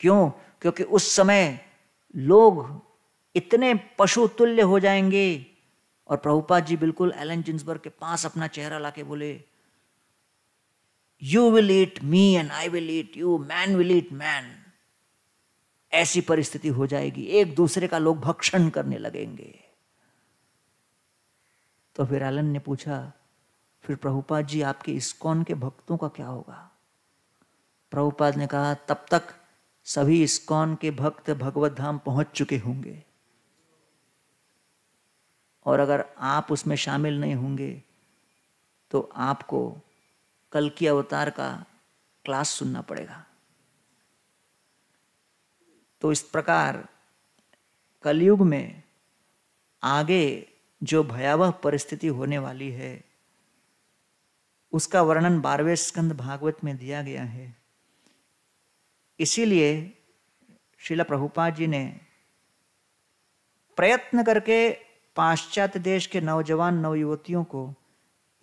क्यों क्योंकि उस समय लोग इतने पशु तुल्य हो जाएंगे और प्रभुपाद जी बिल्कुल एलन जिन्सबर्ग के पास अपना चेहरा लाके बोले you will eat me and I will eat you man will eat man ऐसी परिस्थिति हो जाएगी एक दूसरे का लोग भक्षण करने लगेंगे तो फिर एलन ने पूछा फिर प्रभुपाद जी आपके इस्कॉन के भक्तों का क्या होगा प्रभुपाद ने कहा तब तक सभी इस्कॉन के भक्त भगवत धाम पहुंच चुके होंगे और अगर आप उसमें शामिल नहीं होंगे तो आपको कल की अवतार का क्लास सुनना पड़ेगा तो इस प्रकार कलयुग में आगे जो भयावह परिस्थिति होने वाली है उसका वर्णन बारहवें स्कंद भागवत में दिया गया है इसीलिए शिला प्रभुपा जी ने प्रयत्न करके पाश्चात्य देश के नौजवान नवयुवतियों को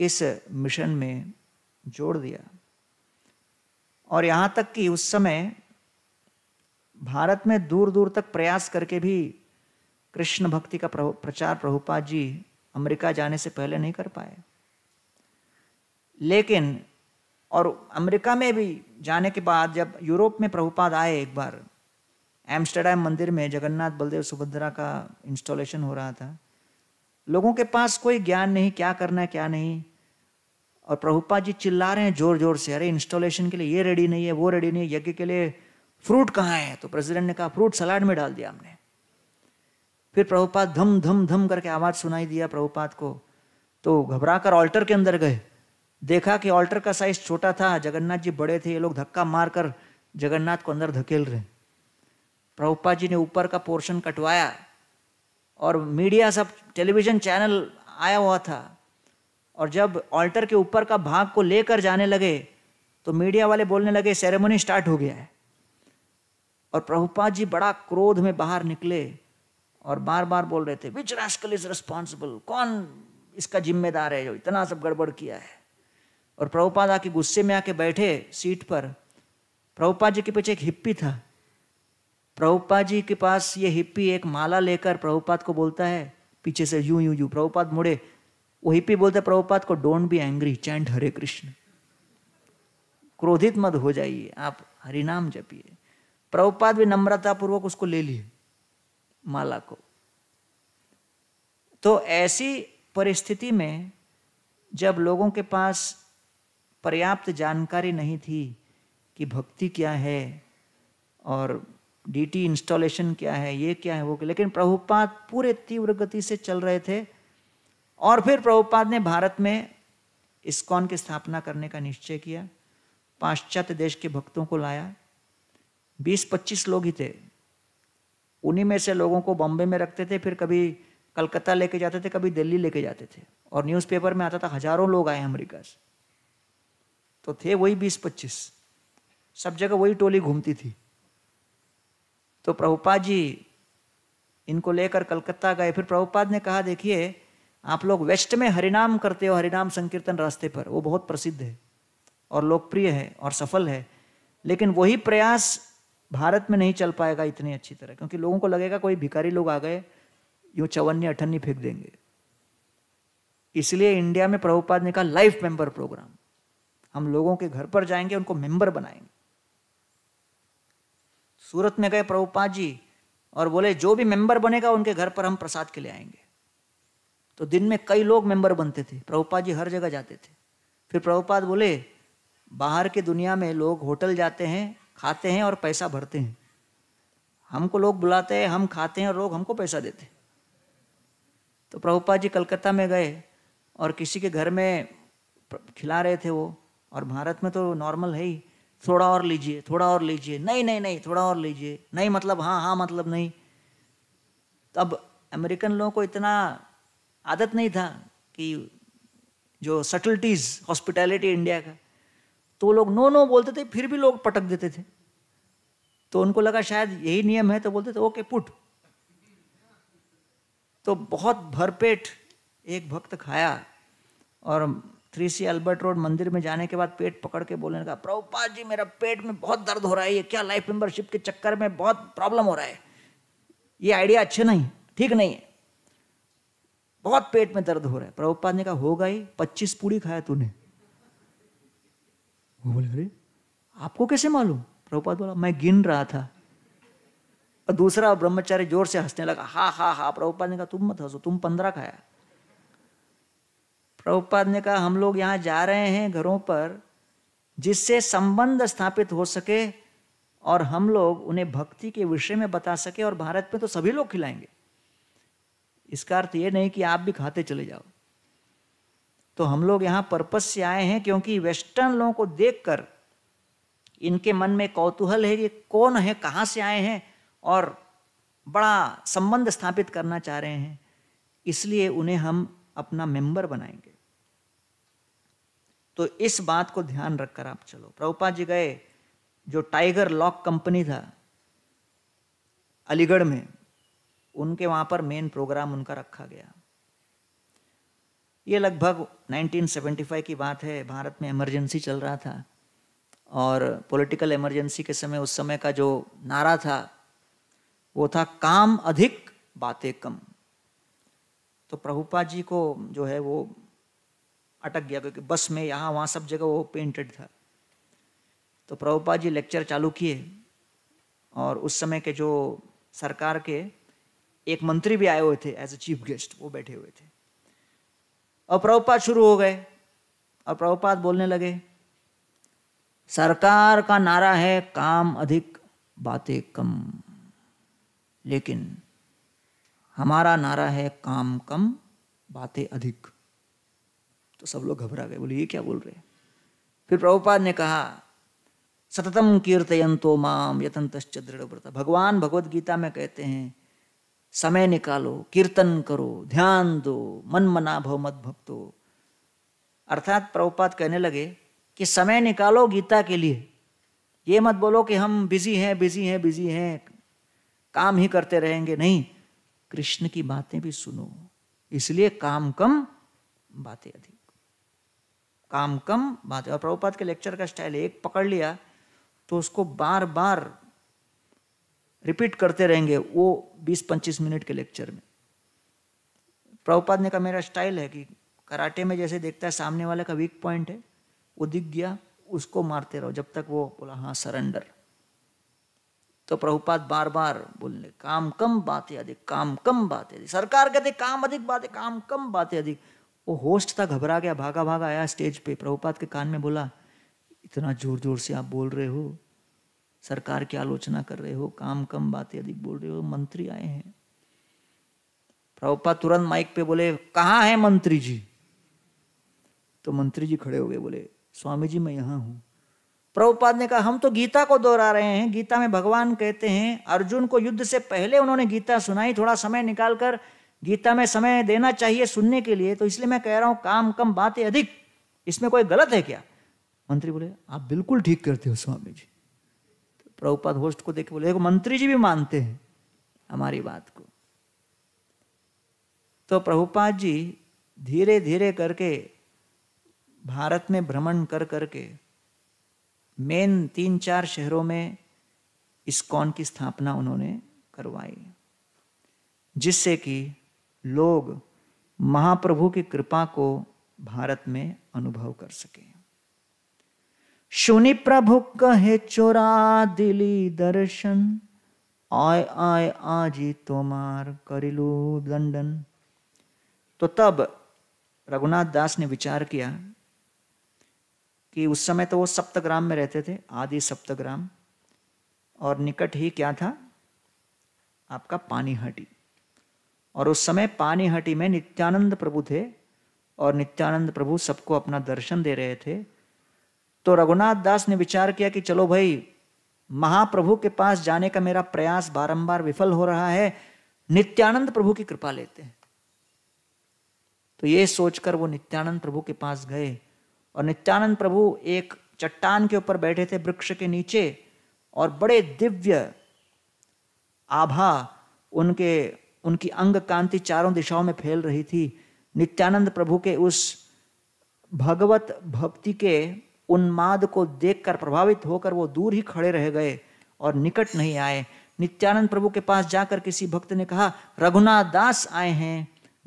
इस मिशन में जोड़ दिया और यहाँ तक कि उस समय भारत में दूर दूर तक प्रयास करके भी कृष्ण भक्ति का प्रचार प्रभुपाद जी अमेरिका जाने से पहले नहीं कर पाए लेकिन और अमेरिका में भी जाने के बाद जब यूरोप में प्रभुपाद आए एक बार एम्स्टरडैम मंदिर में जगन्नाथ बलदेव सुभद्रा का इंस्टॉलेशन हो रहा था लोगों के पास कोई ज्ञान नहीं क्या करना है क्या नहीं और प्रभुपा जी चिल्ला रहे हैं जोर जोर से अरे इंस्टॉलेशन के लिए ये रेडी नहीं है वो रेडी नहीं है यज्ञ के लिए फ्रूट कहाँ है तो प्रेसिडेंट ने कहा फ्रूट सलाड में डाल दिया हमने फिर प्रभुपाद धम धम धम करके आवाज़ सुनाई दिया प्रभुपाद को तो घबरा कर ऑल्टर के अंदर गए देखा कि ऑल्टर का साइज छोटा था जगन्नाथ जी बड़े थे ये लोग धक्का मार कर जगन्नाथ को अंदर धकेल रहे प्रभुपाद जी ने ऊपर का पोर्शन कटवाया और मीडिया सब टेलीविज़न चैनल आया हुआ था और जब ऑल्टर के ऊपर का भाग को लेकर जाने लगे तो मीडिया वाले बोलने लगे सेरेमनी स्टार्ट हो गया है और प्रभुपाद जी बड़ा क्रोध में बाहर निकले और बार बार बोल रहे थे विच रास्कल इज रिस्पॉन्सिबल कौन इसका जिम्मेदार है जो इतना सब गड़बड़ किया है और प्रभुपाद आके गुस्से में आके बैठे सीट पर प्रभुपाद जी के पीछे एक हिप्पी था प्रभुपाद जी के पास ये हिप्पी एक माला लेकर प्रभुपाद को बोलता है पीछे से यू यू यू प्रभुपाद मुड़े वही पे बोलते प्रभुपाद को don't be angry chant Hare Krishna क्रोधित मत हो जाइए आप हरिनाम जपिए प्रभुपाद भी नम्रता पूर्वक उसको ले लिए माला को तो ऐसी परिस्थिति में जब लोगों के पास पर्याप्त जानकारी नहीं थी कि भक्ति क्या है और डीटी इंस्टॉलेशन क्या है ये क्या है वो क्या लेकिन प्रभुपाद पूरे तीव्र गति से चल रहे थे और फिर प्रभुपाद ने भारत में इस्कॉन की स्थापना करने का निश्चय किया पाश्चात्य देश के भक्तों को लाया 20-25 लोग ही थे उन्हीं में से लोगों को बॉम्बे में रखते थे फिर कभी कलकत्ता लेके जाते थे कभी दिल्ली लेके जाते थे और न्यूज़पेपर में आता था हजारों लोग आए अमेरिका से तो थे वही बीस पच्चीस सब जगह वही टोली घूमती थी तो प्रभुपाद जी इनको लेकर कलकत्ता गए फिर प्रभुपाद ने कहा देखिए आप लोग वेस्ट में हरिनाम करते हो हरिनाम संकीर्तन रास्ते पर वो बहुत प्रसिद्ध है और लोकप्रिय है और सफल है लेकिन वही प्रयास भारत में नहीं चल पाएगा इतनी अच्छी तरह क्योंकि लोगों को लगेगा कोई भिखारी लोग आ गए यूँ चवन्नी अठन्नी फेंक देंगे इसलिए इंडिया में प्रभुपाद ने कहा लाइफ मेंबर प्रोग्राम हम लोगों के घर पर जाएंगे उनको मेंबर बनाएंगे सूरत में गए प्रभुपाद जी और बोले जो भी मेंबर बनेगा उनके घर पर हम प्रसाद के लिए आएंगे तो दिन में कई लोग मेंबर बनते थे प्रभुपाद जी हर जगह जाते थे फिर प्रभुपाद बोले बाहर की दुनिया में लोग होटल जाते हैं खाते हैं और पैसा भरते हैं हमको लोग बुलाते हैं हम खाते हैं और लोग हमको पैसा देते तो प्रभुपाद जी कलकत्ता में गए और किसी के घर में खिला रहे थे वो और भारत में तो नॉर्मल है ही थोड़ा और लीजिए थोड़ा और लीजिए नहीं नहीं नहीं थोड़ा और लीजिए नहीं मतलब हाँ हाँ मतलब नहीं तब अब अमेरिकन लोगों को इतना आदत नहीं था कि जो सटल्टीज़ हॉस्पिटैलिटी इंडिया का तो लोग नो नो बोलते थे फिर भी लोग पटक देते थे तो उनको लगा शायद यही नियम है तो बोलते थे ओके पुट तो बहुत भरपेट एक भक्त खाया और थ्री सी अल्बर्ट रोड मंदिर में जाने के बाद पेट पकड़ के बोलने लगा प्रभुपा जी मेरा पेट में बहुत दर्द हो रहा है ये क्या लाइफ मेंबरशिप के चक्कर में बहुत प्रॉब्लम हो रहा है ये आइडिया अच्छे नहीं ठीक नहीं है बहुत पेट में दर्द हो रहा है प्रभुपाद ने कहा होगा ही पच्चीस पूड़ी खाया तूने वो बोले अरे आपको कैसे मालूम प्रभुपाद बोला मैं गिन रहा था और दूसरा ब्रह्मचारी जोर से हंसने लगा हा हा हा प्रभुपाद ने कहा तुम मत हंसो तुम पंद्रह खाया प्रभुपाद ने कहा हम लोग यहाँ जा रहे हैं घरों पर जिससे संबंध स्थापित हो सके और हम लोग उन्हें भक्ति के विषय में बता सके और भारत में तो सभी लोग खिलाएंगे इसका अर्थ ये नहीं कि आप भी खाते चले जाओ तो हम लोग यहाँ पर्पस से आए हैं क्योंकि वेस्टर्न लोगों को देखकर इनके मन में कौतूहल है कि कौन है कहाँ से आए हैं और बड़ा संबंध स्थापित करना चाह रहे हैं इसलिए उन्हें हम अपना मेंबर बनाएंगे तो इस बात को ध्यान रखकर आप चलो प्रभुपा जी गए जो टाइगर लॉक कंपनी था अलीगढ़ में उनके वहां पर मेन प्रोग्राम उनका रखा गया ये लगभग 1975 की बात है भारत में इमरजेंसी चल रहा था और पॉलिटिकल इमरजेंसी के समय उस समय का जो नारा था वो था काम अधिक बातें कम तो प्रभुपा जी को जो है वो अटक गया क्योंकि बस में यहाँ वहाँ सब जगह वो पेंटेड था तो प्रभुपा जी लेक्चर चालू किए और उस समय के जो सरकार के एक मंत्री भी आए हुए थे एज ए चीफ गेस्ट वो बैठे हुए थे और प्रभुपात शुरू हो गए और प्रभुपात बोलने लगे सरकार का नारा है काम अधिक बातें कम लेकिन हमारा नारा है काम कम बातें अधिक तो सब लोग घबरा गए बोले ये क्या बोल रहे फिर प्रभुपाद ने कहा सततम कीर्तयंतो माम यतंत दृढ़ व्रत भगवान भगवद गीता में कहते हैं समय निकालो कीर्तन करो ध्यान दो मन मना भव मत भक्तो अर्थात प्रभुपाद कहने लगे कि समय निकालो गीता के लिए ये मत बोलो कि हम बिजी हैं बिजी हैं बिजी हैं काम ही करते रहेंगे नहीं कृष्ण की बातें भी सुनो इसलिए काम कम बातें अधिक काम कम बात और प्रभुपाद के लेक्चर का स्टाइल एक पकड़ लिया तो उसको बार बार रिपीट करते रहेंगे वो 20-25 मिनट के लेक्चर में प्रभुपाद ने कहा मेरा स्टाइल है कि कराटे में जैसे देखता है सामने वाले का वीक पॉइंट है वो दिख गया उसको मारते रहो जब तक वो बोला हाँ सरेंडर तो प्रभुपाद बार बार बोलने काम कम बातें अधिक काम कम बातें अधिक सरकार कहते काम अधिक बातें काम कम बातें अधिक वो होस्ट था घबरा गया भागा भागा आया स्टेज पे प्रभुपाद के कान में बोला इतना जोर जोर से आप बोल रहे हो सरकार की आलोचना कर रहे हो काम कम बातें अधिक बोल रहे हो मंत्री आए हैं प्रभुपाद तुरंत माइक पे बोले कहाँ है मंत्री जी तो मंत्री जी खड़े हो गए बोले स्वामी जी मैं यहाँ हूँ प्रभुपाद ने कहा हम तो गीता को दोहरा रहे हैं गीता में भगवान कहते हैं अर्जुन को युद्ध से पहले उन्होंने गीता सुनाई थोड़ा समय निकालकर गीता में समय देना चाहिए सुनने के लिए तो इसलिए मैं कह रहा हूं काम कम बातें अधिक इसमें कोई गलत है क्या मंत्री बोले आप बिल्कुल ठीक करते हो स्वामी जी तो प्रभुपाद होस्ट को देख बोले देखो मंत्री जी भी मानते हैं हमारी बात को तो प्रभुपाद जी धीरे धीरे करके भारत में भ्रमण कर करके मेन तीन चार शहरों में इस्कॉन की स्थापना उन्होंने करवाई जिससे कि लोग महाप्रभु की कृपा को भारत में अनुभव कर सके सुनि प्रभु कहे चोरा दिली दर्शन आय आय आजी तोमार करिलू दंडन तो तब रघुनाथ दास ने विचार किया कि उस समय तो वो सप्तग्राम में रहते थे आदि सप्तग्राम और निकट ही क्या था आपका पानीहटी और उस समय पानीहटी में नित्यानंद प्रभु थे और नित्यानंद प्रभु सबको अपना दर्शन दे रहे थे तो रघुनाथ दास ने विचार किया कि चलो भाई महाप्रभु के पास जाने का मेरा प्रयास बारंबार विफल हो रहा है नित्यानंद प्रभु की कृपा लेते हैं तो ये सोचकर वो नित्यानंद प्रभु के पास गए और नित्यानंद प्रभु एक चट्टान के ऊपर बैठे थे वृक्ष के नीचे और बड़े दिव्य आभा उनके उनकी अंग कांति चारों दिशाओं में फैल रही थी नित्यानंद प्रभु के उस भगवत भक्ति के उन्माद को देखकर प्रभावित होकर वो दूर ही खड़े रह गए और निकट नहीं आए नित्यानंद प्रभु के पास जाकर किसी भक्त ने कहा रघुनाथ दास आए हैं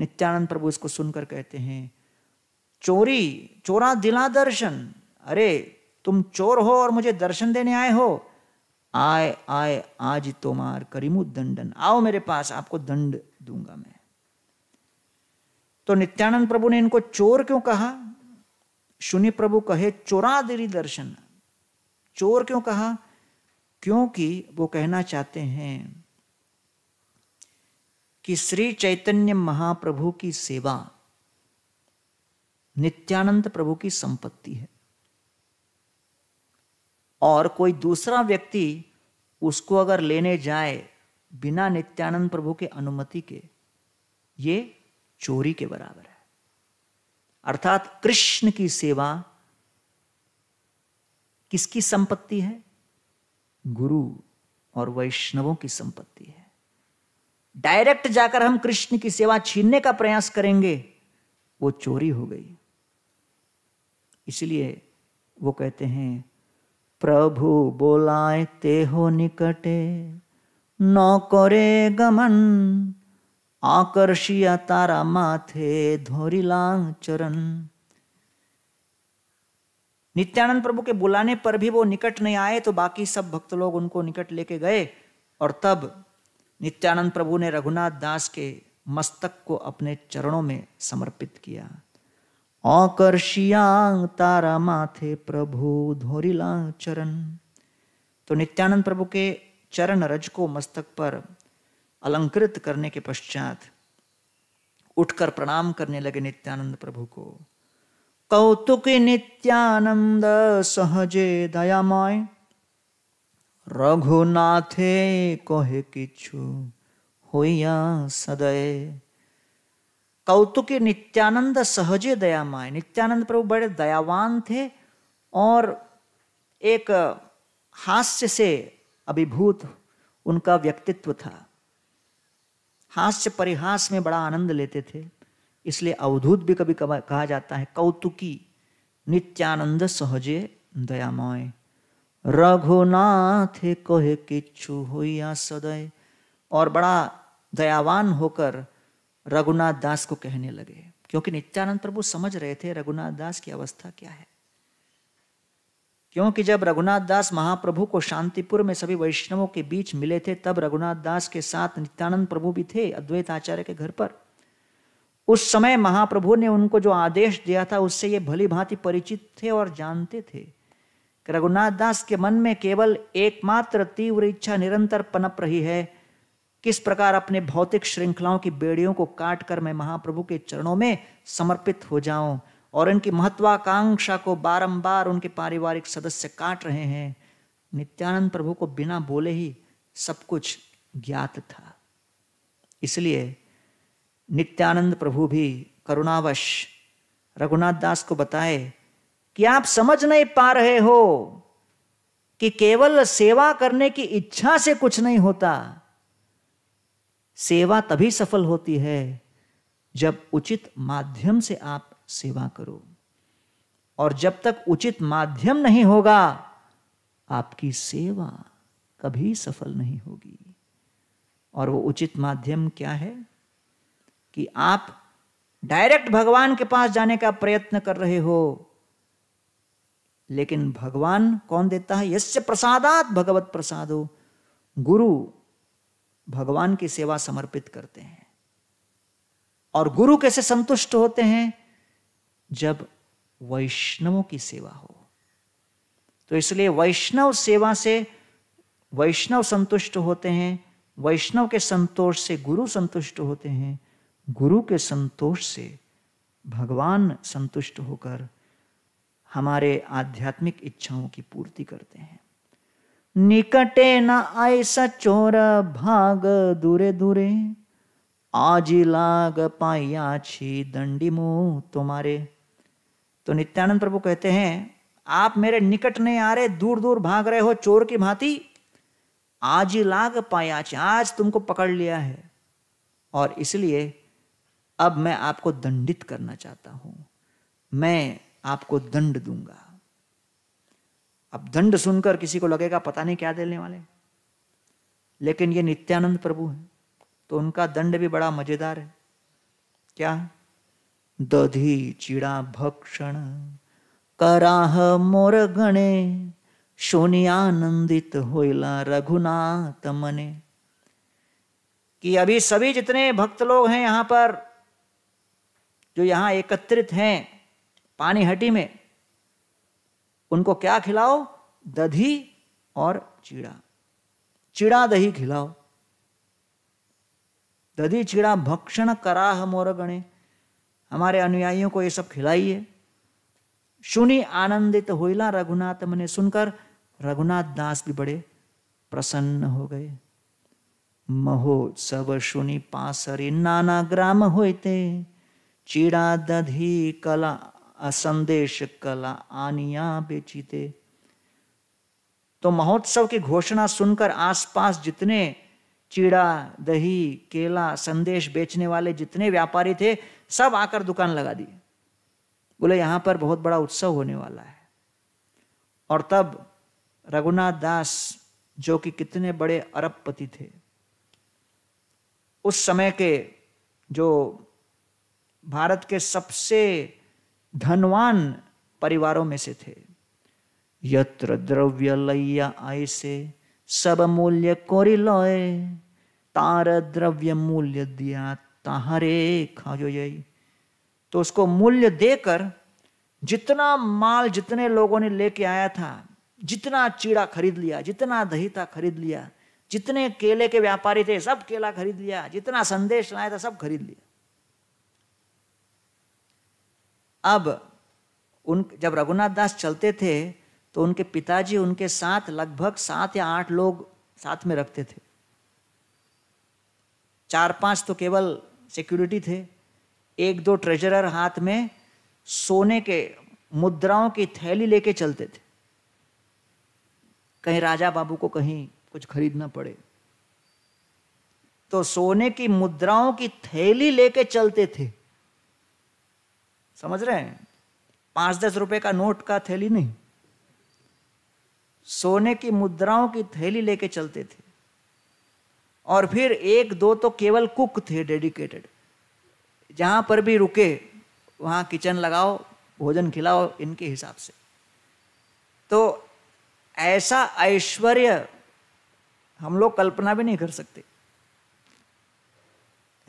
नित्यानंद प्रभु इसको सुनकर कहते हैं चोरी चोरा दिला दर्शन अरे तुम चोर हो और मुझे दर्शन देने आए हो आय आय आज तोमार करीमु दंडन आओ मेरे पास आपको दंड दूंगा मैं तो नित्यानंद प्रभु ने इनको चोर क्यों कहा शून्य प्रभु कहे चोरादिरी दर्शन चोर क्यों कहा क्योंकि वो कहना चाहते हैं कि श्री चैतन्य महाप्रभु की सेवा नित्यानंद प्रभु की संपत्ति है और कोई दूसरा व्यक्ति उसको अगर लेने जाए बिना नित्यानंद प्रभु के अनुमति के ये चोरी के बराबर है अर्थात कृष्ण की सेवा किसकी संपत्ति है गुरु और वैष्णवों की संपत्ति है डायरेक्ट जाकर हम कृष्ण की सेवा छीनने का प्रयास करेंगे वो चोरी हो गई इसलिए वो कहते हैं प्रभु बोलाए ते हो निकटे न करे गमन आकर्षिया तारा माथे धोरिला चरण नित्यानंद प्रभु के बुलाने पर भी वो निकट नहीं आए तो बाकी सब भक्त लोग उनको निकट लेके गए और तब नित्यानंद प्रभु ने रघुनाथ दास के मस्तक को अपने चरणों में समर्पित किया औकर्षियांग तारा माथे प्रभु धोरिला चरण तो नित्यानंद प्रभु के चरण रज को मस्तक पर अलंकृत करने के पश्चात उठकर प्रणाम करने लगे नित्यानंद प्रभु को कौतुक नित्यानंद सहजे दयामय रघुनाथे कहे किछु होया सदय कौतुकी नित्यानंद सहजे दयामय नित्यानंद प्रभु बड़े दयावान थे और एक हास्य से अभिभूत उनका व्यक्तित्व था हास्य परिहास में बड़ा आनंद लेते थे इसलिए अवधूत भी कभी कहा जाता है कौतुकी नित्यानंद सहजे दयामय रघुनाथ कहे किच्छु हो सदय और बड़ा दयावान होकर रघुनाथ दास को कहने लगे क्योंकि नित्यानंद प्रभु समझ रहे थे रघुनाथ दास की अवस्था क्या है क्योंकि जब रघुनाथ दास महाप्रभु को शांतिपुर में सभी वैष्णवों के बीच मिले थे तब रघुनाथ दास के साथ नित्यानंद प्रभु भी थे अद्वैत आचार्य के घर पर उस समय महाप्रभु ने उनको जो आदेश दिया था उससे ये भली भांति परिचित थे और जानते थे कि रघुनाथ दास के मन में केवल एकमात्र तीव्र इच्छा निरंतर पनप रही है किस प्रकार अपने भौतिक श्रृंखलाओं की बेड़ियों को काट कर मैं महाप्रभु के चरणों में समर्पित हो जाऊं और इनकी महत्वाकांक्षा को बारंबार उनके पारिवारिक सदस्य काट रहे हैं नित्यानंद प्रभु को बिना बोले ही सब कुछ ज्ञात था इसलिए नित्यानंद प्रभु भी करुणावश रघुनाथ दास को बताए कि आप समझ नहीं पा रहे हो कि केवल सेवा करने की इच्छा से कुछ नहीं होता सेवा तभी सफल होती है जब उचित माध्यम से आप सेवा करो और जब तक उचित माध्यम नहीं होगा आपकी सेवा कभी सफल नहीं होगी और वो उचित माध्यम क्या है कि आप डायरेक्ट भगवान के पास जाने का प्रयत्न कर रहे हो लेकिन भगवान कौन देता है यश प्रसादात भगवत प्रसादो गुरु भगवान की सेवा समर्पित करते हैं और गुरु कैसे संतुष्ट होते हैं जब वैष्णवों की सेवा हो तो इसलिए वैष्णव सेवा से वैष्णव संतुष्ट होते हैं वैष्णव के संतोष से गुरु संतुष्ट होते हैं गुरु के संतोष से भगवान संतुष्ट होकर हमारे आध्यात्मिक इच्छाओं की पूर्ति करते हैं निकटे न ऐसा चोर भाग दूरे दूरे आज लाग पाया छी दंडी मुंह तुम्हारे तो नित्यानंद प्रभु कहते हैं आप मेरे निकट नहीं आ रहे दूर दूर भाग रहे हो चोर की भांति आज लाग पाया आज तुमको पकड़ लिया है और इसलिए अब मैं आपको दंडित करना चाहता हूं मैं आपको दंड दूंगा अब दंड सुनकर किसी को लगेगा पता नहीं क्या देने वाले लेकिन ये नित्यानंद प्रभु हैं तो उनका दंड भी बड़ा मजेदार है क्या दधी चिड़ा भक्षण कराह मोर गणे सोनियानंदित हो रघुनाथ मने कि अभी सभी जितने भक्त लोग हैं यहां पर जो यहां एकत्रित हैं पानी हटी में उनको क्या खिलाओ दधी और चीड़ा चिड़ा दही खिलाओ दधी चिड़ा भक्षण करा मोर गणे हमारे अनुयायियों को ये सब खिलाइए सुनी आनंदित होइला रघुनाथ मने सुनकर रघुनाथ दास भी बड़े प्रसन्न हो गए महो सब सुनी पासरी नाना ग्राम होते चिड़ा दधी कला संदेश कला आनिया बेचीते तो महोत्सव की घोषणा सुनकर आसपास जितने चीड़ा दही केला संदेश बेचने वाले जितने व्यापारी थे सब आकर दुकान लगा दी बोले यहां पर बहुत बड़ा उत्सव होने वाला है और तब रघुनाथ दास जो कि कितने बड़े अरबपति थे उस समय के जो भारत के सबसे धनवान परिवारों में से थे यत्र द्रव्य लैया ऐसे सब मूल्य कोरी लय तार द्रव्य मूल्य दिया ताहरे खाजो यही तो उसको मूल्य देकर जितना माल जितने लोगों ने लेके आया था जितना चीड़ा खरीद लिया जितना दहीता खरीद लिया जितने केले के व्यापारी थे सब केला खरीद लिया जितना संदेश लाया था सब खरीद लिया अब उन जब रघुनाथ दास चलते थे तो उनके पिताजी उनके साथ लगभग सात या आठ लोग साथ में रखते थे चार पांच तो केवल सिक्योरिटी थे एक दो ट्रेजरर हाथ में सोने के मुद्राओं की थैली लेके चलते थे कहीं राजा बाबू को कहीं कुछ खरीदना पड़े तो सोने की मुद्राओं की थैली लेके चलते थे समझ रहे हैं पांच दस रुपए का नोट का थैली नहीं सोने की मुद्राओं की थैली लेके चलते थे और फिर एक दो तो केवल कुक थे डेडिकेटेड जहां पर भी रुके वहां किचन लगाओ भोजन खिलाओ इनके हिसाब से तो ऐसा ऐश्वर्य हम लोग कल्पना भी नहीं कर सकते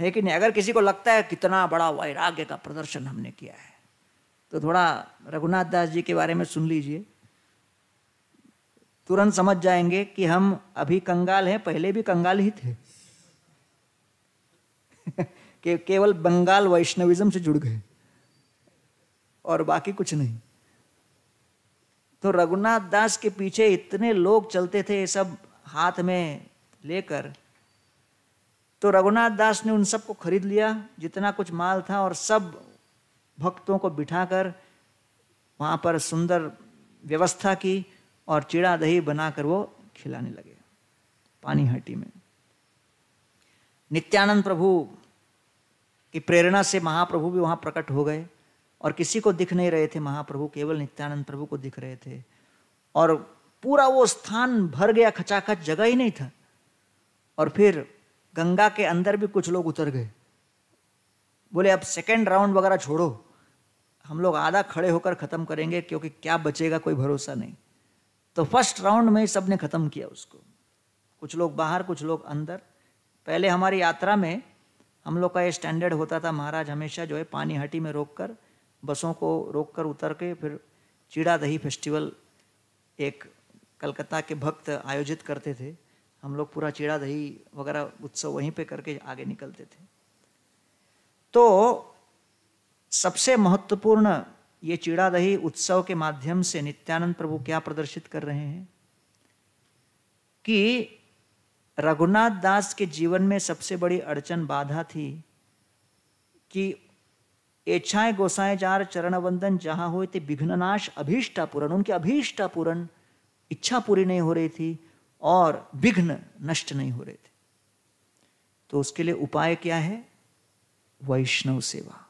है कि नहीं अगर किसी को लगता है कितना बड़ा वैराग्य का प्रदर्शन हमने किया है तो थोड़ा रघुनाथ दास जी के बारे में सुन लीजिए तुरंत समझ जाएंगे कि हम अभी कंगाल हैं पहले भी कंगाल ही थे के, केवल बंगाल वैष्णविज्म से जुड़ गए और बाकी कुछ नहीं तो रघुनाथ दास के पीछे इतने लोग चलते थे ये सब हाथ में लेकर तो रघुनाथ दास ने उन सबको खरीद लिया जितना कुछ माल था और सब भक्तों को बिठाकर वहाँ पर सुंदर व्यवस्था की और चिड़ा दही बनाकर वो खिलाने लगे पानी हटी में नित्यानंद प्रभु की प्रेरणा से महाप्रभु भी वहाँ प्रकट हो गए और किसी को दिख नहीं रहे थे महाप्रभु केवल नित्यानंद प्रभु को दिख रहे थे और पूरा वो स्थान भर गया खचाखच जगह ही नहीं था और फिर गंगा के अंदर भी कुछ लोग उतर गए बोले अब सेकेंड राउंड वगैरह छोड़ो हम लोग आधा खड़े होकर ख़त्म करेंगे क्योंकि क्या बचेगा कोई भरोसा नहीं तो फर्स्ट राउंड में ही सब ने ख़त्म किया उसको कुछ लोग बाहर कुछ लोग अंदर पहले हमारी यात्रा में हम लोग का ये स्टैंडर्ड होता था महाराज हमेशा जो है पानी हटी में रोक कर बसों को रोक कर उतर के फिर चिड़ा दही फेस्टिवल एक कलकत्ता के भक्त आयोजित करते थे हम लोग पूरा चिड़ा दही वगैरह उत्सव वहीं पे करके आगे निकलते थे तो सबसे महत्वपूर्ण ये चिड़ा दही उत्सव के माध्यम से नित्यानंद प्रभु क्या प्रदर्शित कर रहे हैं कि रघुनाथ दास के जीवन में सबसे बड़ी अड़चन बाधा थी कि इच्छाएं गोसाएं चार चरण वंदन जहां हुए थे विघ्ननाश अभीष्टा पूरण उनकी अभीष्टा पूरण इच्छा पूरी नहीं हो रही थी और विघ्न नष्ट नहीं हो रहे थे तो उसके लिए उपाय क्या है वैष्णव सेवा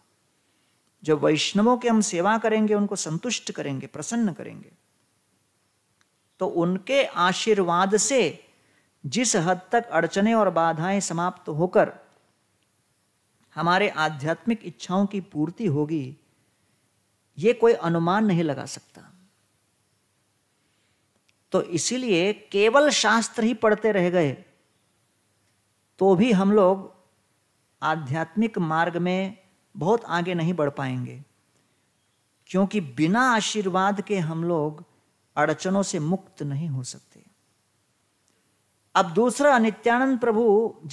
जब वैष्णवों की हम सेवा करेंगे उनको संतुष्ट करेंगे प्रसन्न करेंगे तो उनके आशीर्वाद से जिस हद तक अड़चने और बाधाएं समाप्त होकर हमारे आध्यात्मिक इच्छाओं की पूर्ति होगी ये कोई अनुमान नहीं लगा सकता तो इसीलिए केवल शास्त्र ही पढ़ते रह गए तो भी हम लोग आध्यात्मिक मार्ग में बहुत आगे नहीं बढ़ पाएंगे क्योंकि बिना आशीर्वाद के हम लोग अड़चनों से मुक्त नहीं हो सकते अब दूसरा नित्यानंद प्रभु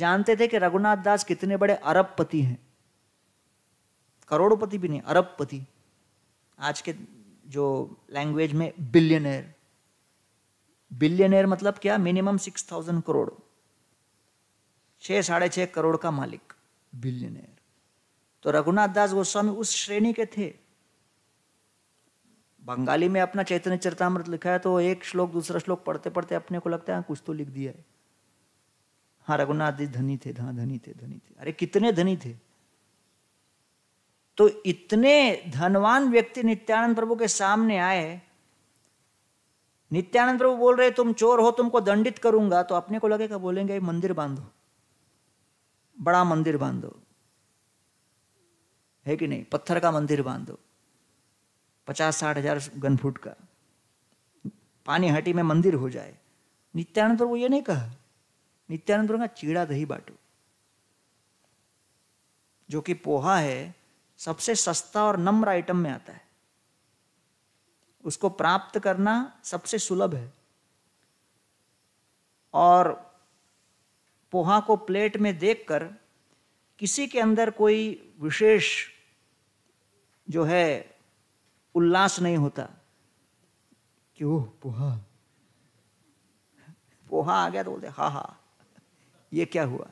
जानते थे कि रघुनाथ दास कितने बड़े अरबपति हैं करोड़पति भी नहीं अरबपति आज के जो लैंग्वेज में बिलियनर बिलियनियर मतलब क्या मिनिमम सिक्स थाउजेंड करोड़ छह साढ़े छ करोड़ का मालिक बिलियनियर तो रघुनाथ दास गोस्वामी उस श्रेणी के थे बंगाली में अपना चैतन्य चरतामृत लिखा है तो एक श्लोक दूसरा श्लोक पढ़ते पढ़ते अपने को लगता है हाँ, कुछ तो लिख दिया है हाँ रघुनाथ जी धनी थे हाँ धनी थे धनी थे अरे कितने धनी थे तो इतने धनवान व्यक्ति नित्यानंद प्रभु के सामने आए नित्यानंद प्रभु बोल रहे तुम चोर हो तुमको दंडित करूंगा तो अपने को लगेगा बोलेंगे मंदिर बांधो बड़ा मंदिर बांधो है कि नहीं पत्थर का मंदिर बांधो पचास साठ हजार घन फुट का पानी हटी में मंदिर हो जाए नित्यानंद प्रभु ये नहीं कहा नित्यानंद प्रभु का चीड़ा दही बाटो जो कि पोहा है सबसे सस्ता और नम्र आइटम में आता है उसको प्राप्त करना सबसे सुलभ है और पोहा को प्लेट में देखकर किसी के अंदर कोई विशेष जो है उल्लास नहीं होता कि ओह पोहा पोहा आ गया तो बोलते हा हा ये क्या हुआ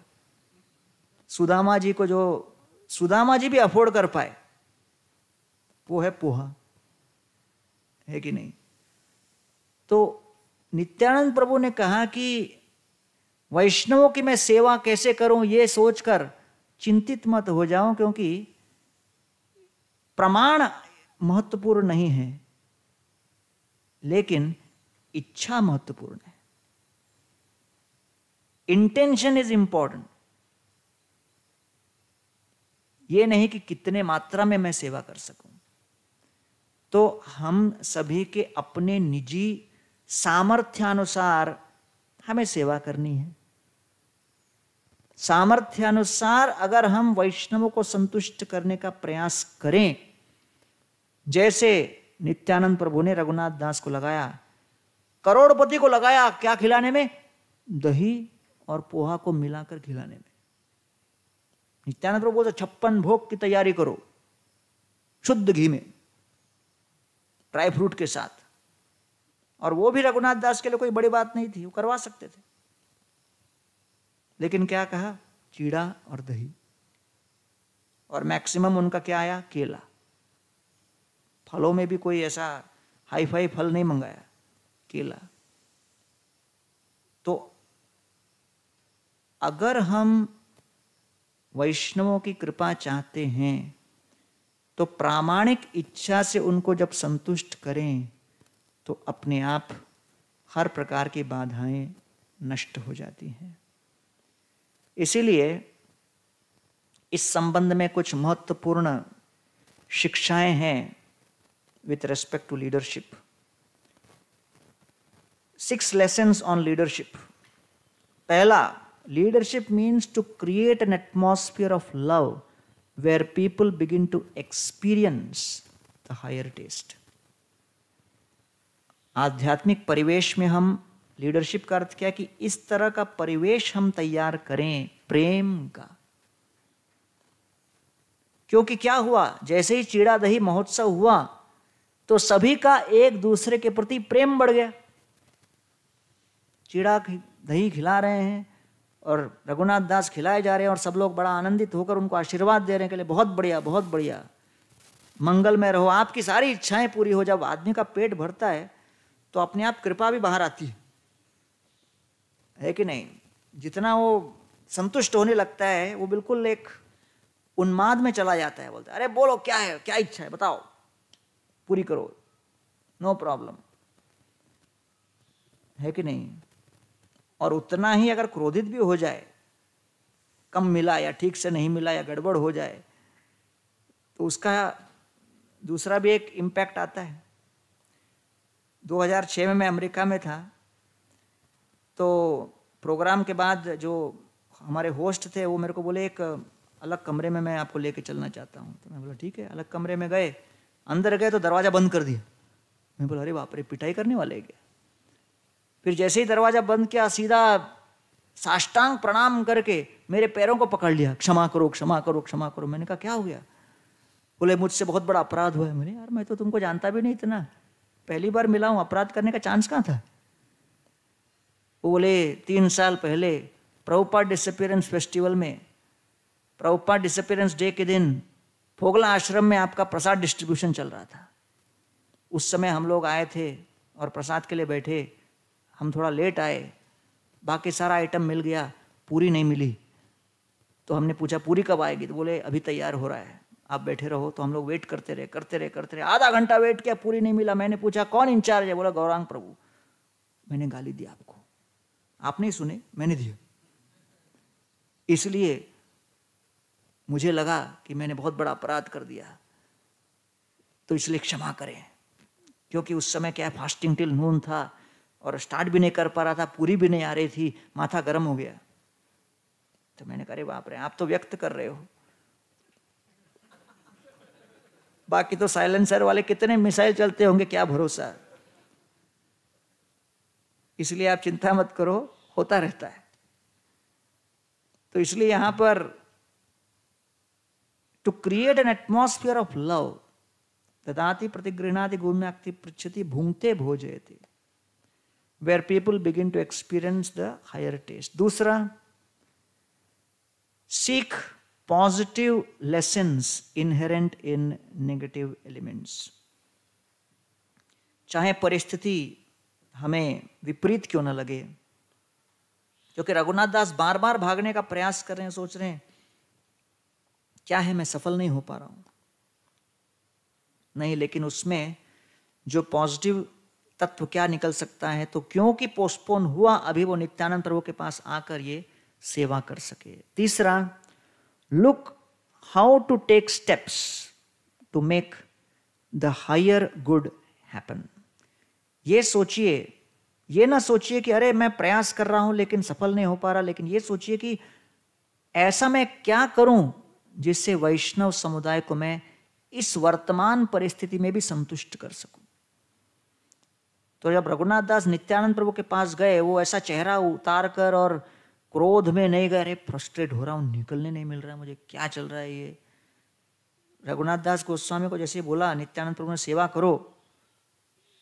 सुदामा जी को जो सुदामा जी भी अफोर्ड कर पाए वो है पोहा है कि नहीं तो नित्यानंद प्रभु ने कहा कि वैष्णवों की मैं सेवा कैसे करूं ये सोचकर चिंतित मत हो जाऊं क्योंकि प्रमाण महत्वपूर्ण नहीं है लेकिन इच्छा महत्वपूर्ण है इंटेंशन इज इंपॉर्टेंट ये नहीं कि कितने मात्रा में मैं सेवा कर सकूं तो हम सभी के अपने निजी सामर्थ्यानुसार हमें सेवा करनी है सामर्थ्यानुसार अगर हम वैष्णवों को संतुष्ट करने का प्रयास करें जैसे नित्यानंद प्रभु ने रघुनाथ दास को लगाया करोड़पति को लगाया क्या खिलाने में दही और पोहा को मिलाकर खिलाने में नित्यानंद प्रभु छप्पन भोग की तैयारी करो शुद्ध घी में ड्राई फ्रूट के साथ और वो भी रघुनाथ दास के लिए कोई बड़ी बात नहीं थी वो करवा सकते थे लेकिन क्या कहा चीड़ा और दही और मैक्सिमम उनका क्या आया केला फलों में भी कोई ऐसा हाई फाई फल नहीं मंगाया केला तो अगर हम वैष्णवों की कृपा चाहते हैं तो प्रामाणिक इच्छा से उनको जब संतुष्ट करें तो अपने आप हर प्रकार की बाधाएं नष्ट हो जाती हैं इसीलिए इस संबंध में कुछ महत्वपूर्ण शिक्षाएं हैं with respect to leadership six lesson on leadership पहला leadership means to create an atmosphere of love where people begin to experience the higher taste. आध्यात्मिक परिवेश में हम लीडरशिप का अर्थ क्या कि इस तरह का परिवेश हम तैयार करें प्रेम का क्योंकि क्या हुआ जैसे ही चीड़ा दही महोत्सव हुआ तो सभी का एक दूसरे के प्रति प्रेम बढ़ गया चीड़ा दही खिला रहे हैं और रघुनाथ दास खिलाए जा रहे हैं और सब लोग बड़ा आनंदित होकर उनको आशीर्वाद दे रहे हैं के लिए बहुत बढ़िया बहुत बढ़िया मंगल में रहो आपकी सारी इच्छाएं पूरी हो जब आदमी का पेट भरता है तो अपने आप कृपा भी बाहर आती है है कि नहीं जितना वो संतुष्ट होने लगता है वो बिल्कुल एक उन्माद में चला जाता है बोलता है अरे बोलो क्या है क्या इच्छा है बताओ पूरी करो नो प्रॉब्लम है कि नहीं और उतना ही अगर क्रोधित भी हो जाए कम मिला या ठीक से नहीं मिला या गड़बड़ हो जाए तो उसका दूसरा भी एक इम्पैक्ट आता है 2006 में मैं अमेरिका में था तो प्रोग्राम के बाद जो हमारे होस्ट थे वो मेरे को बोले एक अलग कमरे में मैं आपको लेके चलना चाहता हूँ तो मैं बोला ठीक है अलग कमरे में गए अंदर गए तो दरवाज़ा बंद कर दिया मैं बोला अरे बाप रे पिटाई करने वाले क्या फिर जैसे ही दरवाज़ा बंद किया सीधा साष्टांग प्रणाम करके मेरे पैरों को पकड़ लिया क्षमा करो क्षमा करो क्षमा करो मैंने कहा क्या हो गया बोले मुझसे बहुत बड़ा अपराध हुआ है मैंने यार मैं तो तुमको जानता भी नहीं इतना पहली बार मिला हूँ अपराध करने का चांस कहाँ था वो बोले तीन साल पहले प्रभुपा डिसअपियरेंस फेस्टिवल में प्रभुपा डिसअपियरेंस डे के दिन फोगला आश्रम में आपका प्रसाद डिस्ट्रीब्यूशन चल रहा था उस समय हम लोग आए थे और प्रसाद के लिए बैठे हम थोड़ा लेट आए बाकी सारा आइटम मिल गया पूरी नहीं मिली तो हमने पूछा पूरी कब आएगी तो बोले अभी तैयार हो रहा है आप बैठे रहो तो हम लोग वेट करते रहे करते रहे करते रहे आधा घंटा वेट किया पूरी नहीं मिला मैंने पूछा कौन इंचार्ज है बोला गौरांग प्रभु मैंने गाली दी आपको आप नहीं सुने मैंने दिया इसलिए मुझे लगा कि मैंने बहुत बड़ा अपराध कर दिया तो इसलिए क्षमा करें क्योंकि उस समय क्या फास्टिंग टिल नून था और स्टार्ट भी नहीं कर पा रहा था पूरी भी नहीं आ रही थी माथा गर्म हो गया तो मैंने कहा बाप रे आप तो व्यक्त कर रहे हो बाकी तो साइलेंसर वाले कितने मिसाइल चलते होंगे क्या भरोसा इसलिए आप चिंता मत करो होता रहता है तो इसलिए यहां पर to create an atmosphere of love ददाति प्रतिगृहणादि गुम्याक्ति पृछति भूंगते भोजयती where people begin to experience the higher taste. Dusra, seek positive lessons inherent in negative elements. चाहे परिस्थिति हमें विपरीत क्यों ना लगे क्योंकि रघुनाथ दास बार बार भागने का प्रयास कर रहे हैं सोच रहे हैं क्या है मैं सफल नहीं हो पा रहा हूं नहीं लेकिन उसमें जो पॉजिटिव तत्व तो क्या निकल सकता है तो क्योंकि पोस्टपोन हुआ अभी वो नित्यानंद प्रभु के पास आकर ये सेवा कर सके तीसरा look how to take steps to make the higher good happen ये सोचिए ये ना सोचिए कि अरे मैं प्रयास कर रहा हूं लेकिन सफल नहीं हो पा रहा लेकिन ये सोचिए कि ऐसा मैं क्या करूं जिससे वैष्णव समुदाय को मैं इस वर्तमान परिस्थिति में भी संतुष्ट कर सकूं तो जब रघुनाथ दास नित्यानंद प्रभु के पास गए वो ऐसा चेहरा उतार कर और क्रोध में नहीं गए अरे फ्रस्ट्रेट हो रहा हूँ निकलने नहीं मिल रहा मुझे क्या चल रहा है ये रघुनाथ दास गोस्वामी को जैसे बोला नित्यानंद प्रभु ने सेवा करो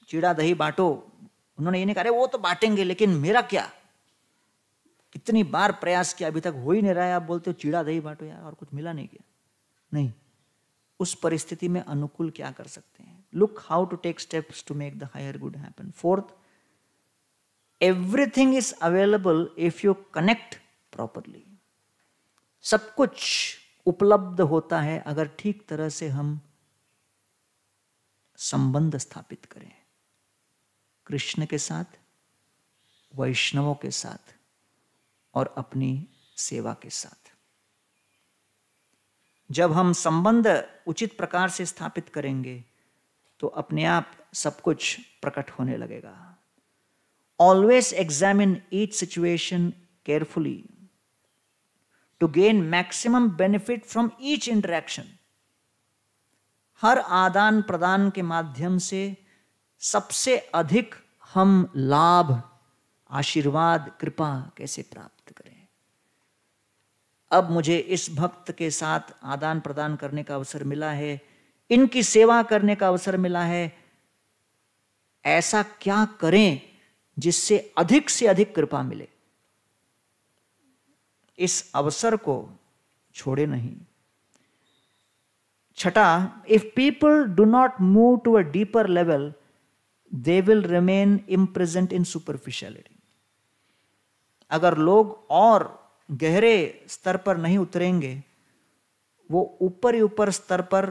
चिड़ा दही बांटो उन्होंने ये नहीं कहा वो तो बांटेंगे लेकिन मेरा क्या कितनी बार प्रयास किया अभी तक हो ही नहीं रहा है आप बोलते हो चिड़ा दही बांटो यार और कुछ मिला नहीं क्या नहीं उस परिस्थिति में अनुकूल क्या कर सकते हैं look how to take steps to make the higher good happen fourth everything is available if you connect properly सब कुछ उपलब्ध होता है अगर ठीक तरह से हम संबंध स्थापित करें कृष्ण के साथ वैष्णवों के साथ और अपनी सेवा के साथ जब हम संबंध उचित प्रकार से स्थापित करेंगे तो अपने आप सब कुछ प्रकट होने लगेगा always examine each situation carefully to gain maximum benefit from each interaction हर आदान प्रदान के माध्यम से सबसे अधिक हम लाभ आशीर्वाद कृपा कैसे प्राप्त करें अब मुझे इस भक्त के साथ आदान प्रदान करने का अवसर मिला है इनकी सेवा करने का अवसर मिला है ऐसा क्या करें जिससे अधिक से अधिक कृपा मिले इस अवसर को छोड़े नहीं छठा if people do not move to a deeper level they will remain impresent in superficiality अगर लोग और गहरे स्तर पर नहीं उतरेंगे वो ऊपर ही ऊपर स्तर पर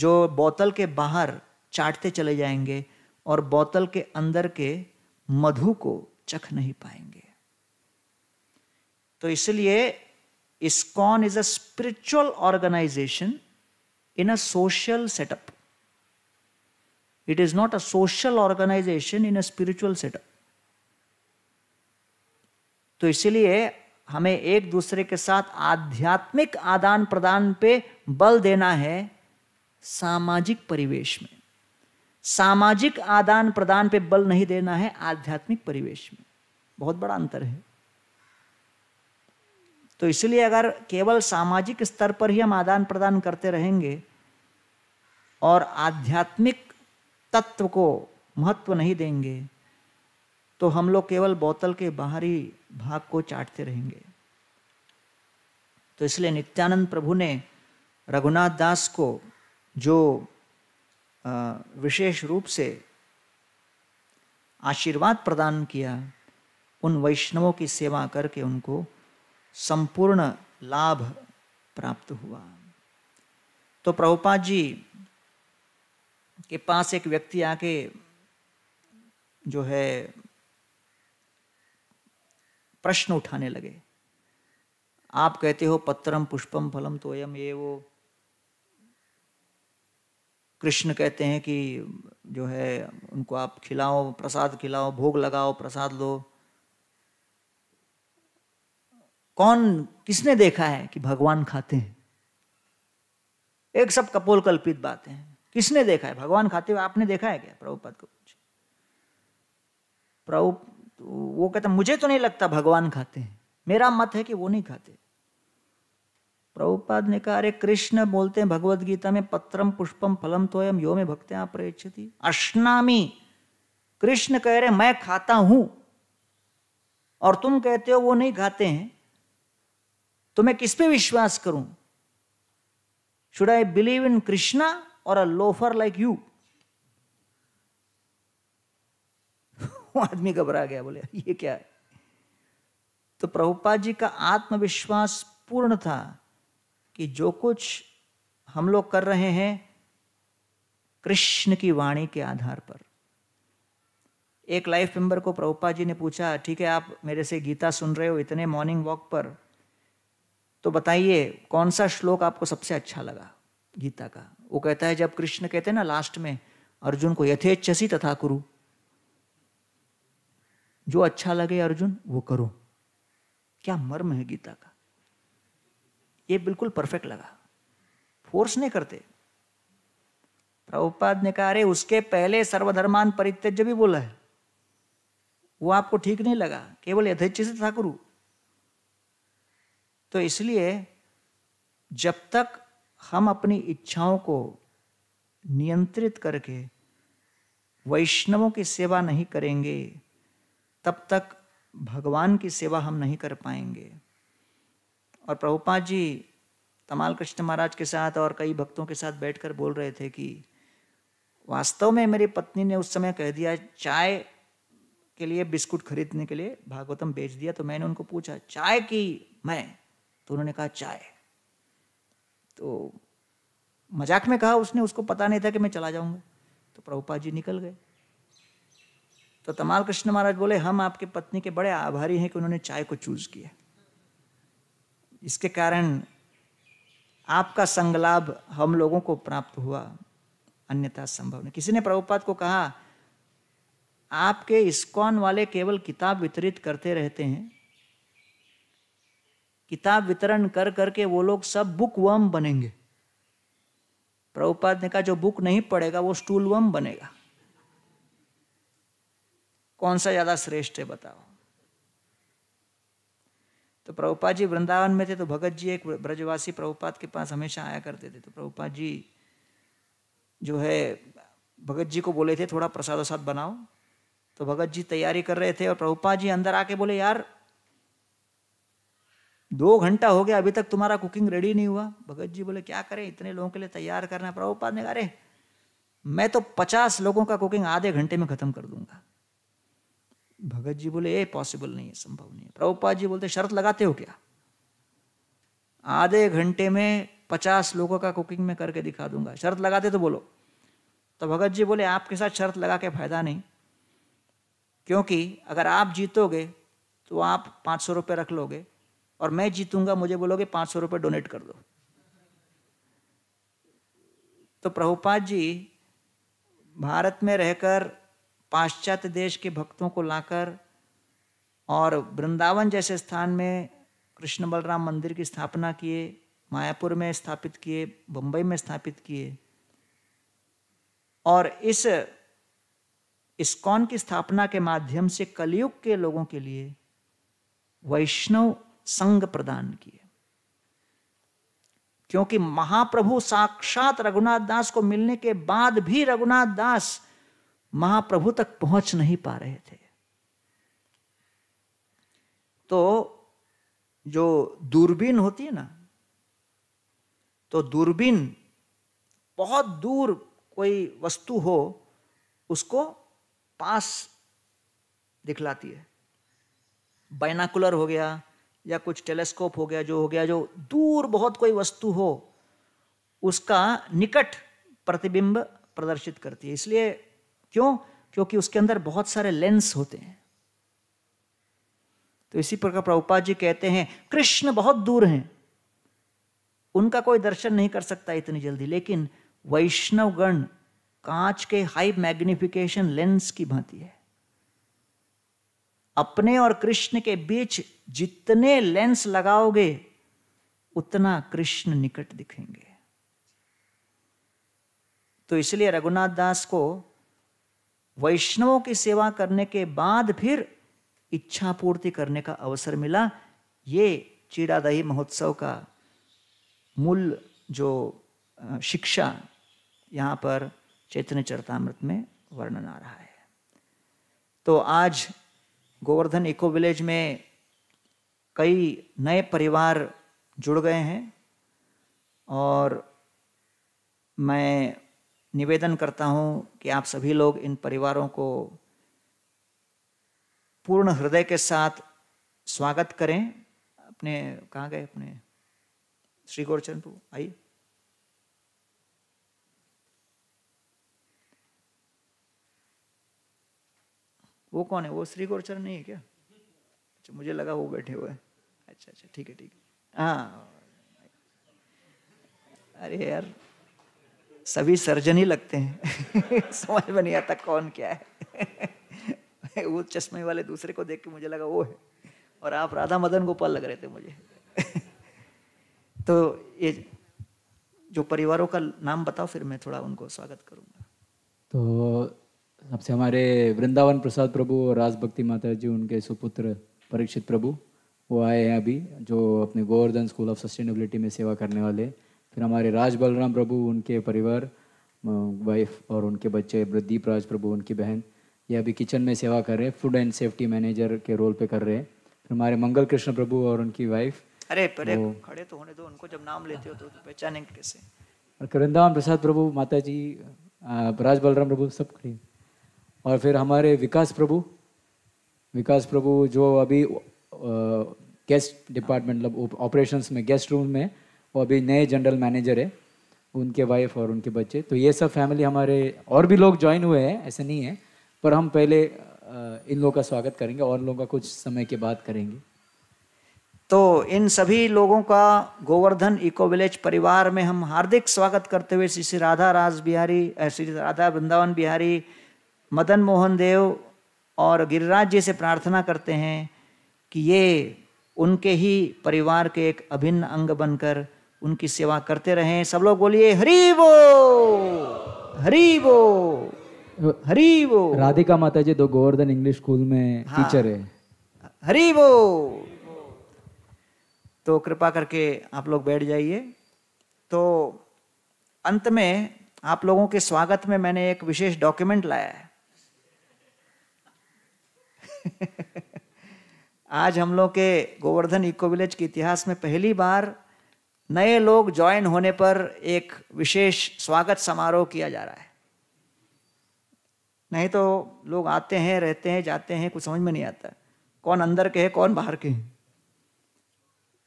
जो बोतल के बाहर चाटते चले जाएंगे और बोतल के अंदर के मधु को चख नहीं पाएंगे तो इसलिए ISKCON is a spiritual organisation in a social setup it is not a social organisation in a spiritual setup तो इसलिए हमें एक दूसरे के साथ आध्यात्मिक आदान प्रदान पे बल देना है सामाजिक परिवेश में सामाजिक आदान प्रदान पे बल नहीं देना है आध्यात्मिक परिवेश में बहुत बड़ा अंतर है तो इसलिए अगर केवल सामाजिक स्तर पर ही हम आदान प्रदान करते रहेंगे और आध्यात्मिक तत्व को महत्व नहीं देंगे तो हम लोग केवल बोतल के बाहरी भाग को चाटते रहेंगे तो इसलिए नित्यानंद प्रभु ने रघुनाथ दास को जो विशेष रूप से आशीर्वाद प्रदान किया उन वैष्णवों की सेवा करके उनको संपूर्ण लाभ प्राप्त हुआ तो प्रभुपाद जी के पास एक व्यक्ति आके जो है प्रश्न उठाने लगे आप कहते हो पत्रम पुष्पम फलम तोयम ये वो कृष्ण कहते हैं कि जो है उनको आप खिलाओ प्रसाद खिलाओ भोग लगाओ प्रसाद लो कौन किसने देखा है कि भगवान खाते हैं एक सब कपोल कल्पित बातें हैं किसने देखा है भगवान खाते हुए आपने देखा है क्या प्रभुपद को पूछे प्रभु तो वो कहते मुझे तो नहीं लगता भगवान खाते हैं मेरा मत है कि वो नहीं खाते प्रभुपाद ने कहा अरे कृष्ण बोलते हैं भगवत गीता में पत्रम पुष्पम फलम तो एम यो में भक्त आप अश्नामी कृष्ण कह रहे मैं खाता हूं और तुम कहते हो वो नहीं खाते हैं तो मैं किस पे विश्वास करूं should I believe in Krishna or a loafer like you वो आदमी घबरा गया बोले ये क्या है तो प्रभुपाद जी का आत्मविश्वास पूर्ण था कि जो कुछ हम लोग कर रहे हैं कृष्ण की वाणी के आधार पर एक लाइफ मेंबर को प्रभुपा जी ने पूछा ठीक है आप मेरे से गीता सुन रहे हो इतने मॉर्निंग वॉक पर तो बताइए कौन सा श्लोक आपको सबसे अच्छा लगा गीता का वो कहता है जब कृष्ण कहते हैं ना लास्ट में अर्जुन को यथेच्छसी तथा करू जो अच्छा लगे अर्जुन वो करो क्या मर्म है गीता का ये बिल्कुल परफेक्ट लगा फोर्स नहीं करते प्रभुपाद ने कहा अरे उसके पहले सर्वधर्मान परित्यज भी बोला है वो आपको ठीक नहीं लगा केवल यथेच्छ से था तो इसलिए जब तक हम अपनी इच्छाओं को नियंत्रित करके वैष्णवों की सेवा नहीं करेंगे तब तक भगवान की सेवा हम नहीं कर पाएंगे और प्रभुपाद जी तमाल कृष्ण महाराज के साथ और कई भक्तों के साथ बैठकर बोल रहे थे कि वास्तव में मेरी पत्नी ने उस समय कह दिया चाय के लिए बिस्कुट खरीदने के लिए भागवतम बेच दिया तो मैंने उनको पूछा चाय की मैं तो उन्होंने कहा चाय तो मजाक में कहा उसने उसको पता नहीं था कि मैं चला जाऊंगा तो प्रभुपा जी निकल गए तो तमाल कृष्ण महाराज बोले हम आपके पत्नी के बड़े आभारी हैं कि उन्होंने चाय को चूज किया इसके कारण आपका संगलाभ हम लोगों को प्राप्त हुआ अन्यथा संभव नहीं किसी ने प्रभुपाद को कहा आपके इस्कॉन वाले केवल किताब वितरित करते रहते हैं किताब वितरण कर करके वो लोग सब बुक वम बनेंगे प्रभुपाद ने कहा जो बुक नहीं पढ़ेगा वो स्टूल वम बनेगा कौन सा ज्यादा श्रेष्ठ है बताओ तो प्रभुपाद जी वृंदावन में थे तो भगत जी एक ब्रजवासी प्रभुपाद के पास हमेशा आया करते थे तो प्रभुपाद जी जो है भगत जी को बोले थे थोड़ा प्रसाद वसाद बनाओ तो भगत जी तैयारी कर रहे थे और प्रभुपाद जी अंदर आके बोले यार दो घंटा हो गया अभी तक तुम्हारा कुकिंग रेडी नहीं हुआ भगत जी बोले क्या करें इतने लोगों के लिए तैयार करना प्रभुपाद ने कहा अरे मैं तो पचास लोगों का कुकिंग आधे घंटे में खत्म कर दूंगा भगत जी बोले ये पॉसिबल नहीं है संभव नहीं है प्रभुपा जी बोलते शर्त लगाते हो क्या आधे घंटे में पचास लोगों का कुकिंग में करके दिखा दूंगा शर्त लगाते तो बोलो तो भगत जी बोले आपके साथ शर्त लगा के फायदा नहीं क्योंकि अगर आप जीतोगे तो आप पाँच सौ रुपये रख लोगे और मैं जीतूंगा मुझे बोलोगे पाँच सौ रुपये डोनेट कर दो तो प्रभुपाद जी भारत में रहकर पाश्चात्य देश के भक्तों को लाकर और वृंदावन जैसे स्थान में कृष्ण बलराम मंदिर की स्थापना किए मायापुर में स्थापित किए बम्बई में स्थापित किए और इस इस्कॉन की स्थापना के माध्यम से कलयुग के लोगों के लिए वैष्णव संग प्रदान किए क्योंकि महाप्रभु साक्षात रघुनाथ दास को मिलने के बाद भी रघुनाथ दास महाप्रभु तक पहुंच नहीं पा रहे थे तो जो दूरबीन होती है ना तो दूरबीन बहुत दूर कोई वस्तु हो उसको पास दिखलाती है बाइनाकुलर हो गया या कुछ टेलीस्कोप हो गया जो हो गया जो दूर बहुत कोई वस्तु हो उसका निकट प्रतिबिंब प्रदर्शित करती है इसलिए क्यों क्योंकि उसके अंदर बहुत सारे लेंस होते हैं तो इसी प्रकार प्रभुपाद जी कहते हैं कृष्ण बहुत दूर हैं उनका कोई दर्शन नहीं कर सकता इतनी जल्दी लेकिन वैष्णवगण कांच के हाई मैग्निफिकेशन लेंस की भांति है अपने और कृष्ण के बीच जितने लेंस लगाओगे उतना कृष्ण निकट दिखेंगे तो इसलिए रघुनाथ दास को वैष्णवों की सेवा करने के बाद फिर इच्छा पूर्ति करने का अवसर मिला ये चीड़ादही महोत्सव का मूल जो शिक्षा यहाँ पर चैतन्य चरतामृत में वर्णन आ रहा है तो आज गोवर्धन इको विलेज में कई नए परिवार जुड़ गए हैं और मैं निवेदन करता हूँ कि आप सभी लोग इन परिवारों को पूर्ण हृदय के साथ स्वागत करें अपने कहाँ गए अपने श्री गौरचरण प्रभु आइए वो कौन है वो श्री गौरचरण नहीं है क्या अच्छा मुझे लगा वो बैठे हुए अच्छा अच्छा ठीक है ठीक है हाँ अरे यार सभी सर्जन ही लगते हैं समझ में नहीं आता कौन क्या है वो चश्मे वाले दूसरे को देख के मुझे लगा वो है और आप राधा मदन गोपाल लग रहे थे मुझे तो ये जो परिवारों का नाम बताओ फिर मैं थोड़ा उनको स्वागत करूंगा तो सबसे हमारे वृंदावन प्रसाद प्रभु और राजभक्ति माता जी उनके सुपुत्र परीक्षित प्रभु वो आए हैं अभी जो अपने गोवर्धन स्कूल ऑफ सस्टेनेबिलिटी में सेवा करने वाले फिर हमारे राज बलराम प्रभु उनके परिवार वाइफ और उनके बच्चे प्रदीप राज प्रभु उनकी बहन ये अभी किचन में सेवा कर रहे हैं फूड एंड सेफ्टी मैनेजर के रोल पे कर रहे हैं फिर हमारे मंगल कृष्ण प्रभु और उनकी वाइफ अरे परे खड़े तो होने दो उनको जब नाम लेते हो तो, पहचानेंगे कैसे और करिंदावन प्रसाद प्रभु माता जी राज बलराम प्रभु सब खड़े और फिर हमारे विकास प्रभु विकास प्रभु जो अभी गेस्ट डिपार्टमेंट मतलब ऑपरेशंस में गेस्ट रूम में वो अभी नए जनरल मैनेजर है उनके वाइफ और उनके बच्चे तो ये सब फैमिली हमारे और भी लोग ज्वाइन हुए हैं ऐसे नहीं है पर हम पहले इन लोगों का स्वागत करेंगे और लोगों का कुछ समय के बाद करेंगे तो इन सभी लोगों का गोवर्धन इको विलेज परिवार में हम हार्दिक स्वागत करते हुए श्री श्री राधा राज बिहारी श्री राधा वृंदावन बिहारी मदन मोहन देव और गिरिराज जी से प्रार्थना करते हैं कि ये उनके ही परिवार के एक अभिन्न अंग बनकर उनकी सेवा करते रहें सब लोग बोलिए हरी वो हरी वो हरी वो राधिका माता जी दो गोवर्धन इंग्लिश स्कूल में हाँ, टीचर है हरी वो तो कृपा करके आप लोग बैठ जाइए तो अंत में आप लोगों के स्वागत में मैंने एक विशेष डॉक्यूमेंट लाया है आज हम लोग के गोवर्धन इको विलेज के इतिहास में पहली बार नए लोग ज्वाइन होने पर एक विशेष स्वागत समारोह किया जा रहा है नहीं तो लोग आते हैं रहते हैं जाते हैं कुछ समझ में नहीं आता कौन अंदर के हैं कौन बाहर के हैं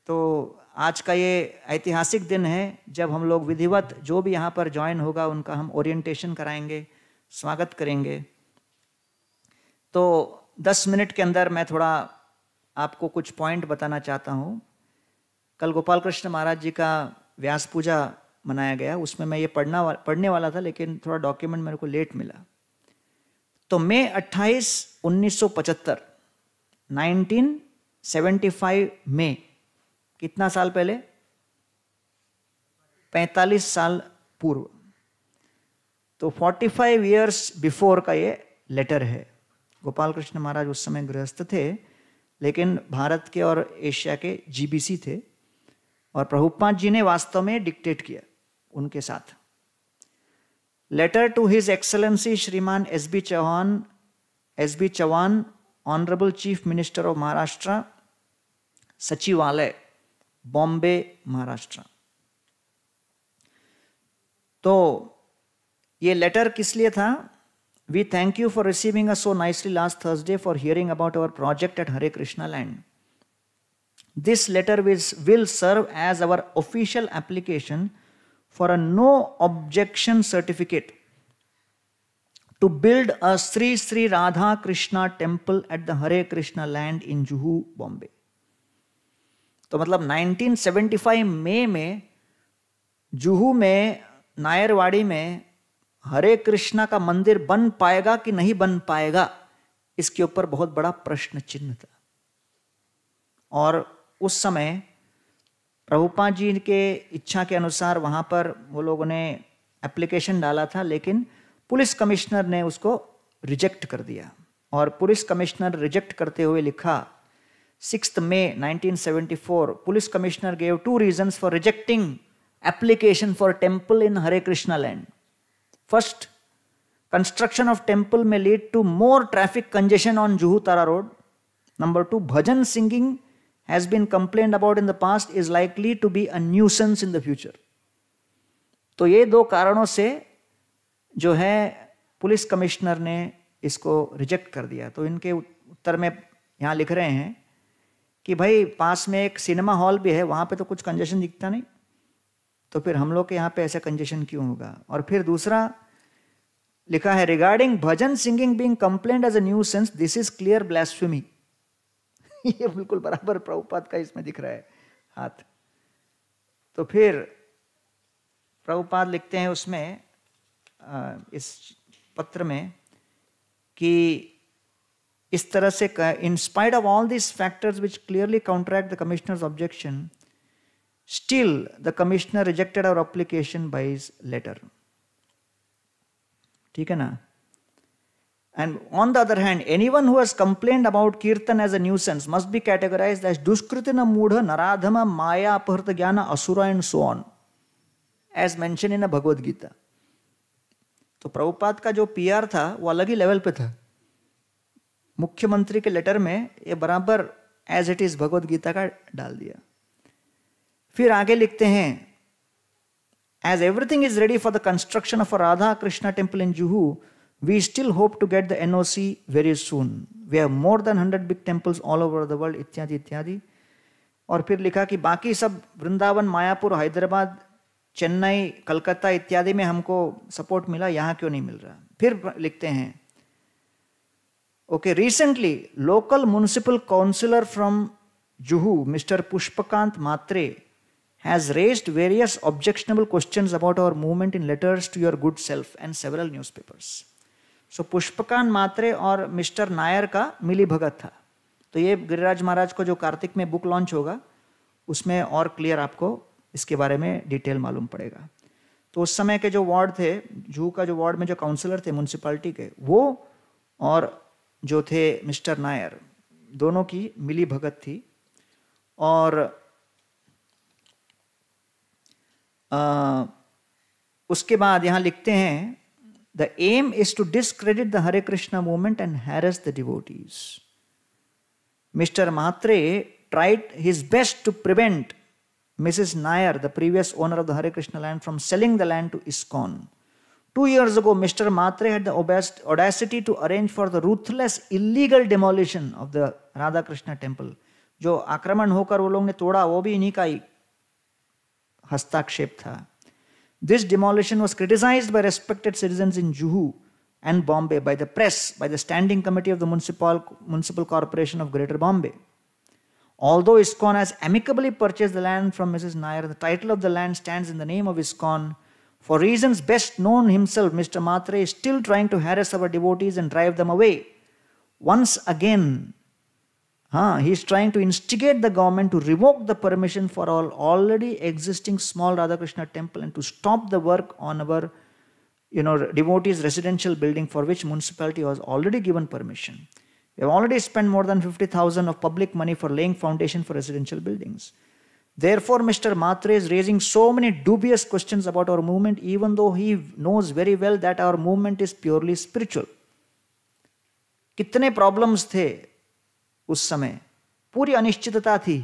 तो आज का ये ऐतिहासिक दिन है जब हम लोग विधिवत जो भी यहाँ पर ज्वाइन होगा उनका हम ओरिएंटेशन कराएंगे स्वागत करेंगे तो 10 मिनट के अंदर मैं थोड़ा आपको कुछ पॉइंट बताना चाहता हूँ कल गोपाल कृष्ण महाराज जी का व्यास पूजा मनाया गया उसमें मैं ये पढ़ना वा, पढ़ने वाला था लेकिन थोड़ा डॉक्यूमेंट मेरे को लेट मिला तो मई 28 1975 1975 में कितना साल पहले 45 साल पूर्व तो 45 ईयर्स बिफोर का ये लेटर है गोपाल कृष्ण महाराज उस समय गृहस्थ थे लेकिन भारत के और एशिया के जीबीसी थे और प्रभुपाद जी ने वास्तव में डिक्टेट किया उनके साथ letter to his excellency Shriman S B Chavan S B Chavan honourable chief minister of Maharashtra Sachivalaya Bombay Maharashtra तो ये लेटर किस लिए था we thank you for receiving a so nicely last Thursday for hearing about our project at Hare Krishna land This letter will serve as our official application for a no objection certificate to build a Sri Sri Radha Krishna temple at the Hare Krishna land in Juhu, Bombay. तो मतलब 1975 मई में जुहू में नायरवाड़ी में हरे कृष्णा का मंदिर बन पाएगा कि नहीं बन पाएगा इसके ऊपर बहुत बड़ा प्रश्न चिन्ह था और उस समय प्रभुपा जी के इच्छा के अनुसार वहां पर वो लोगों ने एप्लीकेशन डाला था लेकिन पुलिस कमिश्नर ने उसको रिजेक्ट कर दिया और पुलिस कमिश्नर रिजेक्ट करते हुए लिखा six May 1974 police commissioner gave two reasons for rejecting application for temple in Hare Krishna land first construction of temple में lead to more traffic congestion on Juhu Tara road number two bhajan singing has been complained about in the past is likely to be a nuisance in the future तो ये दो कारणों से जो है पुलिस कमिश्नर ने इसको रिजेक्ट कर दिया तो इनके उत्तर में यहाँ लिख रहे हैं कि भाई पास में एक सिनेमा हॉल भी है वहाँ पे तो कुछ कंजेशन दिखता नहीं तो फिर हम लोग के यहाँ पे ऐसा कंजेशन क्यों होगा और फिर दूसरा लिखा है regarding bhajan singing being complaint as a nuisance this is clear blasphemy ये बिल्कुल बराबर प्रभुपाद का इसमें दिख रहा है हाथ तो फिर प्रभुपाद लिखते हैं उसमें इस पत्र में कि इस तरह से in spite of all this factors which clearly counteract the commissioner's objection still the commissioner rejected our application by letter ठीक है ना And on the other hand, anyone who has complained about kirtan as a nuisance must be categorized as duskritina mudha naradhama maya aparta jnana asura and so on, as mentioned in a Bhagavad Gita. तो प्रभुपाद का जो पीआर था वो अलग ही लेवल पे था मुख्यमंत्री के लेटर में ये बराबर as it is Bhagavad Gita का डाल दिया फिर आगे लिखते हैं as everything is ready for the construction of Radha Krishna temple in Juhu We still hope to get the NOC very soon. We have more than 100 big temples all over the world, इत्यादि इत्यादि और फिर लिखा कि बाकी सब वृंदावन मायापुर हैदराबाद चेन्नई कलकत्ता इत्यादि में हमको सपोर्ट मिला यहाँ क्यों नहीं मिल रहा फिर लिखते हैं okay recently local municipal councillor from Juhu mister Pushpakant Mhatre has raised various objectionable questions about our movement in letters to your good self and several newspapers. So Pushpakant Mhatre और मिस्टर नायर का मिली भगत था तो ये गिरिराज महाराज को जो कार्तिक में बुक लॉन्च होगा उसमें और क्लियर आपको इसके बारे में डिटेल मालूम पड़ेगा तो उस समय के जो वार्ड थे जू का जो वार्ड में जो काउंसलर थे म्यूनसिपाल्टी के वो और जो थे मिस्टर नायर दोनों की मिली भगत थी और आ, उसके बाद यहाँ लिखते हैं The aim is to discredit the Hare Krishna movement and harass the devotees. Mr. Matre tried his best to prevent Mrs. Nair, the previous owner of the Hare Krishna land, from selling the land to ISKCON. Two years ago, Mr. Matre had the audacity to arrange for the ruthless illegal demolition of the Radha Krishna temple. जो आक्रमण होकर वो लोग ने तोड़ा वो भी इन्हीं का ही हस्ताक्षेप था This demolition was criticized by respected citizens in Juhu and Bombay by the press, by the Standing Committee of the Municipal, Municipal Corporation of Greater Bombay. Although ISKCON has amicably purchased the land from Mrs. Nair, the title of the land stands in the name of ISKCON. For reasons best known himself, Mr. Matre is still trying to harass our devotees and drive them away. Once again, Huh? He is trying to instigate the government to revoke the permission for all already existing small Radhakrishna temple and to stop the work on our you know, devotees residential building for which municipality has already given permission. We have already spent more than 50,000 of public money for laying foundation for residential buildings. Therefore, Mr. Matre is raising so many dubious questions about our movement, even though he knows very well that our movement is purely spiritual. कितने problems थे उस समय पूरी अनिश्चितता थी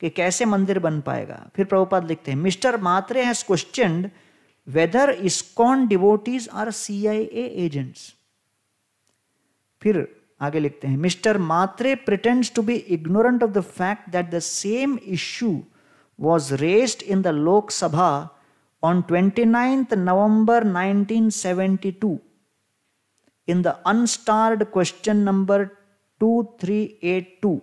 कि कैसे मंदिर बन पाएगा फिर प्रभुपाद लिखते हैं mister Mhatre has question whether ISKCON devotees are C I A agents फिर आगे लिखते हैं mister Mhatre pretends to be ignorant of the fact that the same issue was raised in the Lok Sabha November nineteen seventy 1972 in the unstarred question number 2382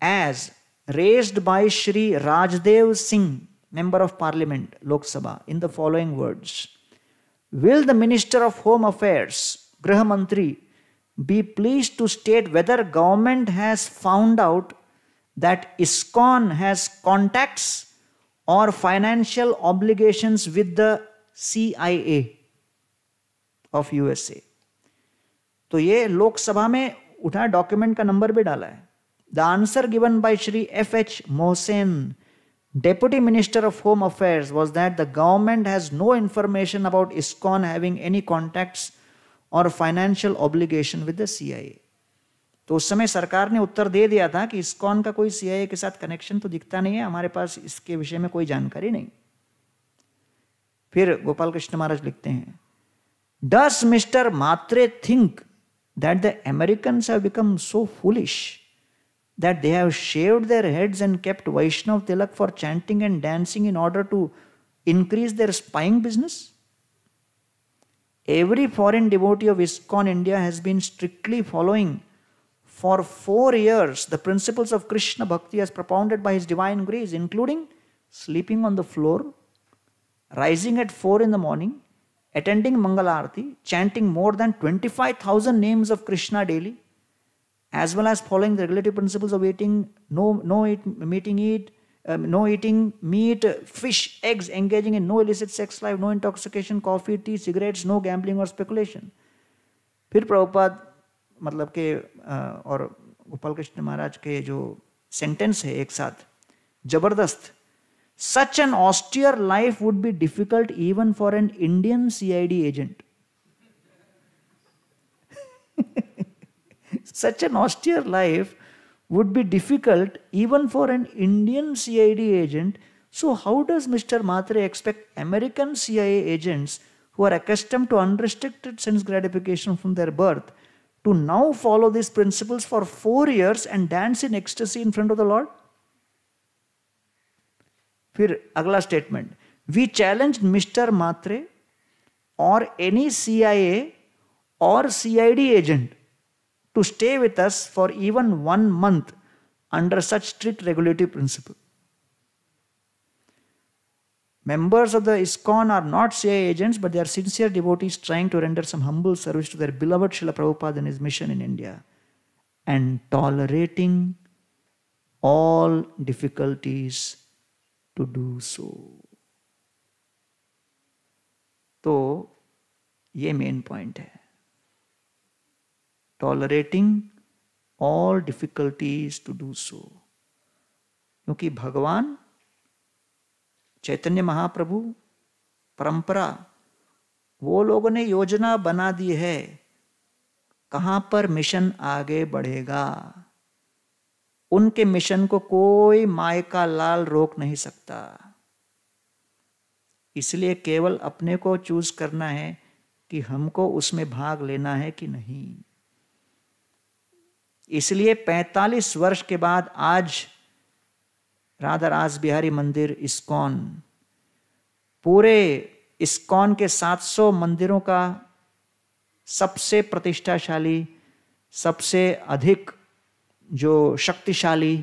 as raised by Shri Rajdev Singh, Member of Parliament, Lok Sabha, in the following words Will the Minister of Home Affairs, Graha Mantri, be pleased to state whether government has found out that ISKCON has contacts or financial obligations with the CIA of USA? तो ये लोकसभा में उठाया डॉक्यूमेंट का नंबर भी डाला है the answer given by Shri F H Mohsin deputy minister of home Affairs was that the government has no information about ISKCON having any contact or financial obligation with the C I A तो उस समय सरकार ने उत्तर दे दिया था कि इस्कॉन का कोई सी आई ए के साथ कनेक्शन तो दिखता नहीं है हमारे पास इसके विषय में कोई जानकारी नहीं फिर गोपाल कृष्ण महाराज लिखते हैं does mister Mhatre think that the Americans have become so foolish that they have shaved their heads and kept Vaishnav Tilak for chanting and dancing in order to increase their spying business? Every foreign devotee of ISKCON India has been strictly following for four years the principles of Krishna Bhakti as propounded by His Divine Grace, including sleeping on the floor, rising at four in the morning, attending Mangal Arati, chanting more than 25,000 names of Krishna daily, as well as following the regulative principles of eating, no, no eat, meeting eat, um, no eating meat, fish, eggs, engaging in no illicit sex life, no intoxication, coffee, tea, cigarettes, no gambling or speculation. फिर प्रभुपाद मतलब के और गोपाल कृष्ण महाराज के जो सेंटेंस है एक साथ जबरदस्त Such an austere life would be difficult even for an Indian CID agent. Such an austere life would be difficult even for an Indian CID agent. So, how does Mr. Matre expect American CIA agents who are accustomed to unrestricted sense gratification from their birth to now follow these principles for four years and dance in ecstasy in front of the Lord? फिर अगला statement we challenge mister Mhatre or any C I A or C I D agent to stay with us for even one month under such strict regulatory principle. Members of the iskon are not CIA agents, but they are sincere devotees trying to render some humble service to their beloved Srila Prabhupada and his mission in India and tolerating all difficulties to do so. तो ये मेन पॉइंट है tolerating all difficulties to do so क्योंकि भगवान चैतन्य महाप्रभु परंपरा वो लोगों ने योजना बना दी है कहां पर मिशन आगे बढ़ेगा उनके मिशन को कोई माय का लाल रोक नहीं सकता इसलिए केवल अपने को चूज करना है कि हमको उसमें भाग लेना है कि नहीं इसलिए 45 वर्ष के बाद आज राधा राज बिहारी मंदिर इस्कॉन पूरे इस्कॉन के 700 मंदिरों का सबसे प्रतिष्ठाशाली सबसे अधिक जो शक्तिशाली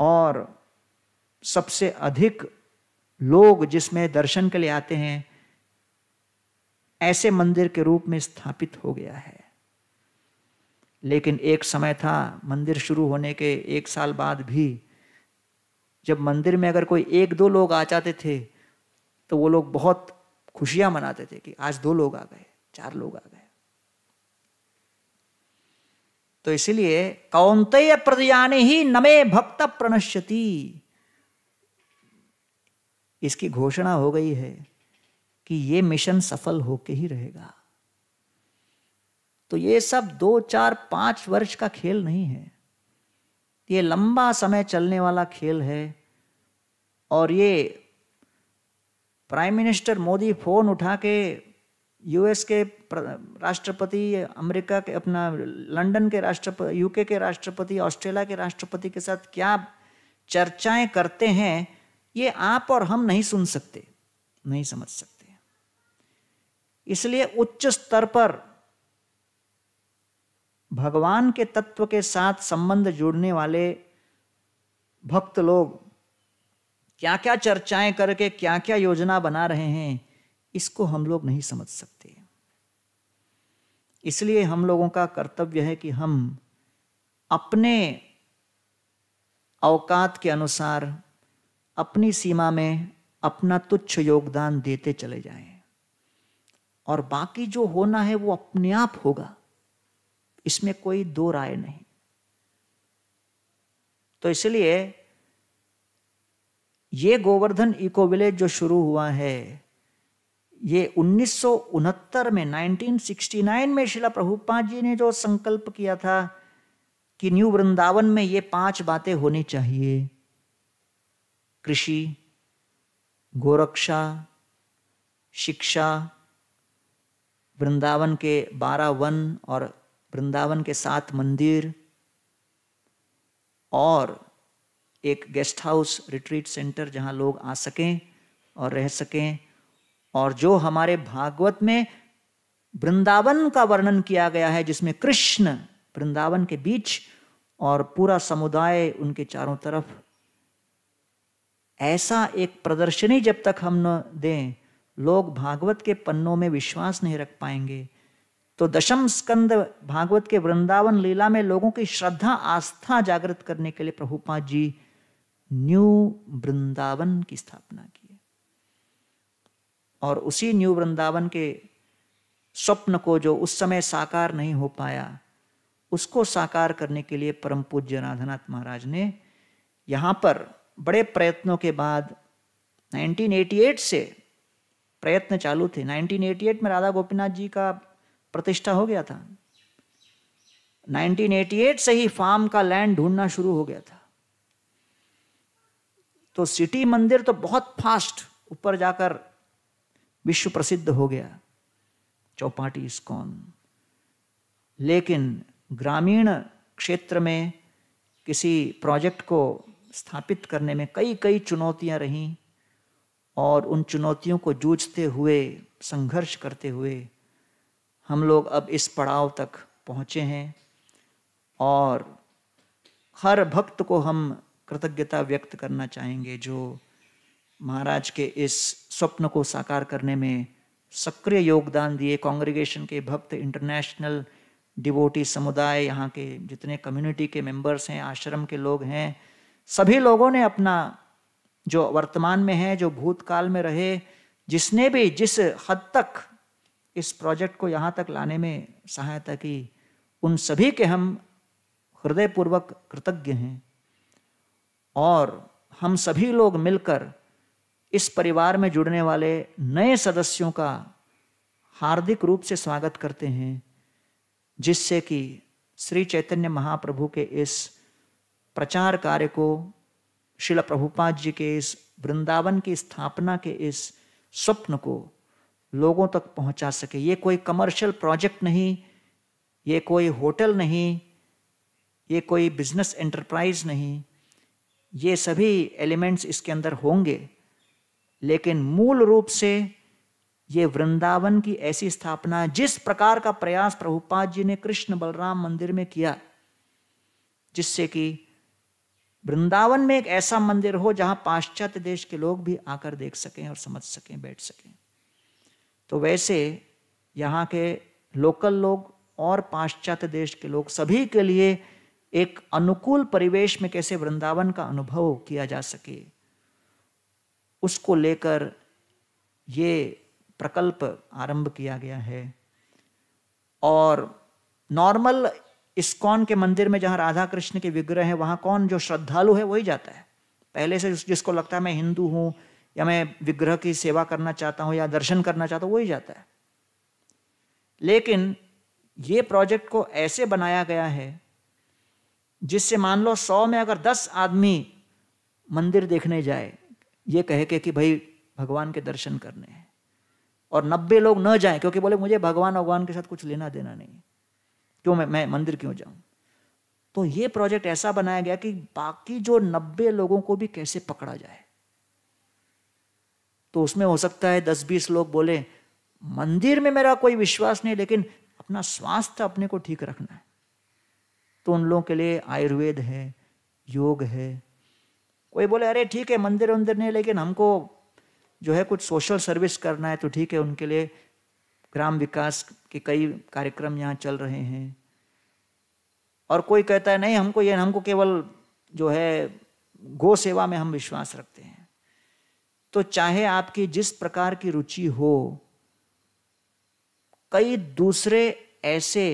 और सबसे अधिक लोग जिसमें दर्शन के लिए आते हैं ऐसे मंदिर के रूप में स्थापित हो गया है लेकिन एक समय था मंदिर शुरू होने के एक साल बाद भी जब मंदिर में अगर कोई एक दो लोग आ जाते थे तो वो लोग बहुत खुशियां मनाते थे कि आज दो लोग आ गए चार लोग आ गए तो इसलिए कौंतय प्रदयाने ही नमे भक्त प्रणश्यति इसकी घोषणा हो गई है कि ये मिशन सफल होके ही रहेगा तो ये सब दो चार पांच वर्ष का खेल नहीं है ये लंबा समय चलने वाला खेल है और ये प्राइम मिनिस्टर मोदी फोन उठा के यूएस के राष्ट्रपति अमेरिका के अपना लंदन के राष्ट्रपति यूके के राष्ट्रपति ऑस्ट्रेलिया के राष्ट्रपति के साथ क्या चर्चाएं करते हैं ये आप और हम नहीं सुन सकते नहीं समझ सकते इसलिए उच्च स्तर पर भगवान के तत्व के साथ संबंध जुड़ने वाले भक्त लोग क्या क्या चर्चाएं करके क्या क्या योजना बना रहे हैं इसको हम लोग नहीं समझ सकते इसलिए हम लोगों का कर्तव्य है कि हम अपने अवकात के अनुसार अपनी सीमा में अपना तुच्छ योगदान देते चले जाएं और बाकी जो होना है वो अपने आप होगा इसमें कोई दो राय नहीं तो इसलिए ये गोवर्धन इको विलेज जो शुरू हुआ है ये उन्नीस में 1969 में शिला प्रभुपाद जी ने जो संकल्प किया था कि न्यू वृंदावन में ये पांच बातें होनी चाहिए कृषि गोरक्षा शिक्षा वृंदावन के बारह वन और वृंदावन के सात मंदिर और एक गेस्ट हाउस रिट्रीट सेंटर जहां लोग आ सकें और रह सकें और जो हमारे भागवत में वृंदावन का वर्णन किया गया है जिसमें कृष्ण वृंदावन के बीच और पूरा समुदाय उनके चारों तरफ ऐसा एक प्रदर्शनी जब तक हम न दें लोग भागवत के पन्नों में विश्वास नहीं रख पाएंगे तो दशम स्कंद भागवत के वृंदावन लीला में लोगों की श्रद्धा आस्था जागृत करने के लिए प्रभुपा जी न्यू वृंदावन की स्थापना की और उसी न्यू वृंदावन के स्वप्न को जो उस समय साकार नहीं हो पाया उसको साकार करने के लिए परम पूज्य राधानाथ महाराज ने यहाँ पर बड़े प्रयत्नों के बाद 1988 से प्रयत्न चालू थे 1988 में राधा गोपीनाथ जी का प्रतिष्ठा हो गया था 1988 से ही फार्म का लैंड ढूंढना शुरू हो गया था तो सिटी मंदिर तो बहुत फास्ट ऊपर जाकर विश्व प्रसिद्ध हो गया चौपाटी स्कॉन लेकिन ग्रामीण क्षेत्र में किसी प्रोजेक्ट को स्थापित करने में कई कई चुनौतियां रहीं और उन चुनौतियों को जूझते हुए संघर्ष करते हुए हम लोग अब इस पड़ाव तक पहुँचे हैं और हर भक्त को हम कृतज्ञता व्यक्त करना चाहेंगे जो महाराज के इस स्वप्न को साकार करने में सक्रिय योगदान दिए कांग्रेगेशन के भक्त इंटरनेशनल डिवोटी समुदाय यहाँ के जितने कम्युनिटी के मेंबर्स हैं आश्रम के लोग हैं सभी लोगों ने अपना जो वर्तमान में है जो भूतकाल में रहे जिसने भी जिस हद तक इस प्रोजेक्ट को यहाँ तक लाने में सहायता की उन सभी के हम हृदयपूर्वक कृतज्ञ हैं और हम सभी लोग मिलकर इस परिवार में जुड़ने वाले नए सदस्यों का हार्दिक रूप से स्वागत करते हैं जिससे कि श्री चैतन्य महाप्रभु के इस प्रचार कार्य को शिल प्रभुपाद जी के इस वृंदावन की स्थापना के इस स्वप्न को लोगों तक पहुंचा सके ये कोई कमर्शियल प्रोजेक्ट नहीं ये कोई होटल नहीं ये कोई बिजनेस एंटरप्राइज नहीं ये सभी एलिमेंट्स इसके अंदर होंगे लेकिन मूल रूप से ये वृंदावन की ऐसी स्थापना है जिस प्रकार का प्रयास प्रभुपाद जी ने कृष्ण बलराम मंदिर में किया जिससे कि वृंदावन में एक ऐसा मंदिर हो जहां पाश्चात्य देश के लोग भी आकर देख सकें और समझ सकें बैठ सकें तो वैसे यहाँ के लोकल लोग और पाश्चात्य देश के लोग सभी के लिए एक अनुकूल परिवेश में कैसे वृंदावन का अनुभव किया जा सके उसको लेकर ये प्रकल्प आरंभ किया गया है और नॉर्मल इस्कॉन के मंदिर में जहाँ राधा कृष्ण के विग्रह हैं वहाँ कौन जो श्रद्धालु है वही जाता है पहले से जिसको लगता है मैं हिंदू हूँ या मैं विग्रह की सेवा करना चाहता हूँ या दर्शन करना चाहता हूँ वही जाता है लेकिन ये प्रोजेक्ट को ऐसे बनाया गया है जिससे मान लो सौ में अगर दस आदमी मंदिर देखने जाए ये कह के कि भाई भगवान के दर्शन करने हैं और नब्बे लोग न जाएं क्योंकि बोले मुझे भगवान भगवान के साथ कुछ लेना देना नहीं क्यों मैं मैं मंदिर क्यों जाऊं तो ये प्रोजेक्ट ऐसा बनाया गया कि बाकी जो नब्बे लोगों को भी कैसे पकड़ा जाए तो उसमें हो सकता है दस बीस लोग बोले मंदिर में मेरा कोई विश्वास नहीं लेकिन अपना स्वास्थ्य अपने को ठीक रखना है तो उन लोगों के लिए आयुर्वेद है योग है कोई बोले अरे ठीक है मंदिर उंदिर नहीं लेकिन हमको जो है कुछ सोशल सर्विस करना है तो ठीक है उनके लिए ग्राम विकास के कई कार्यक्रम यहाँ चल रहे हैं और कोई कहता है नहीं हमको ये हमको केवल जो है गो सेवा में हम विश्वास रखते हैं तो चाहे आपकी जिस प्रकार की रुचि हो कई दूसरे ऐसे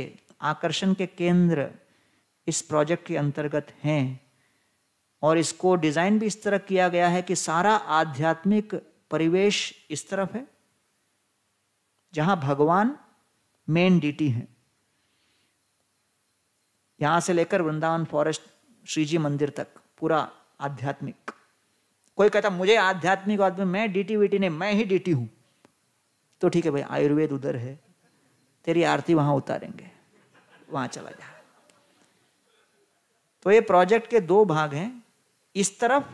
आकर्षण के केंद्र इस प्रोजेक्ट के अंतर्गत हैं और इसको डिज़ाइन भी इस तरह किया गया है कि सारा आध्यात्मिक परिवेश इस तरफ है जहां भगवान मेन डीटी हैं यहां से लेकर वृंदावन फॉरेस्ट श्री जी मंदिर तक पूरा आध्यात्मिक कोई कहता मुझे आध्यात्मिक आदमी मैं डीटी वीटी नहीं मैं ही डीटी हूं तो ठीक है भाई आयुर्वेद उधर है तेरी आरती वहां उतारेंगे वहां चला जा तो ये प्रोजेक्ट के दो भाग हैं इस तरफ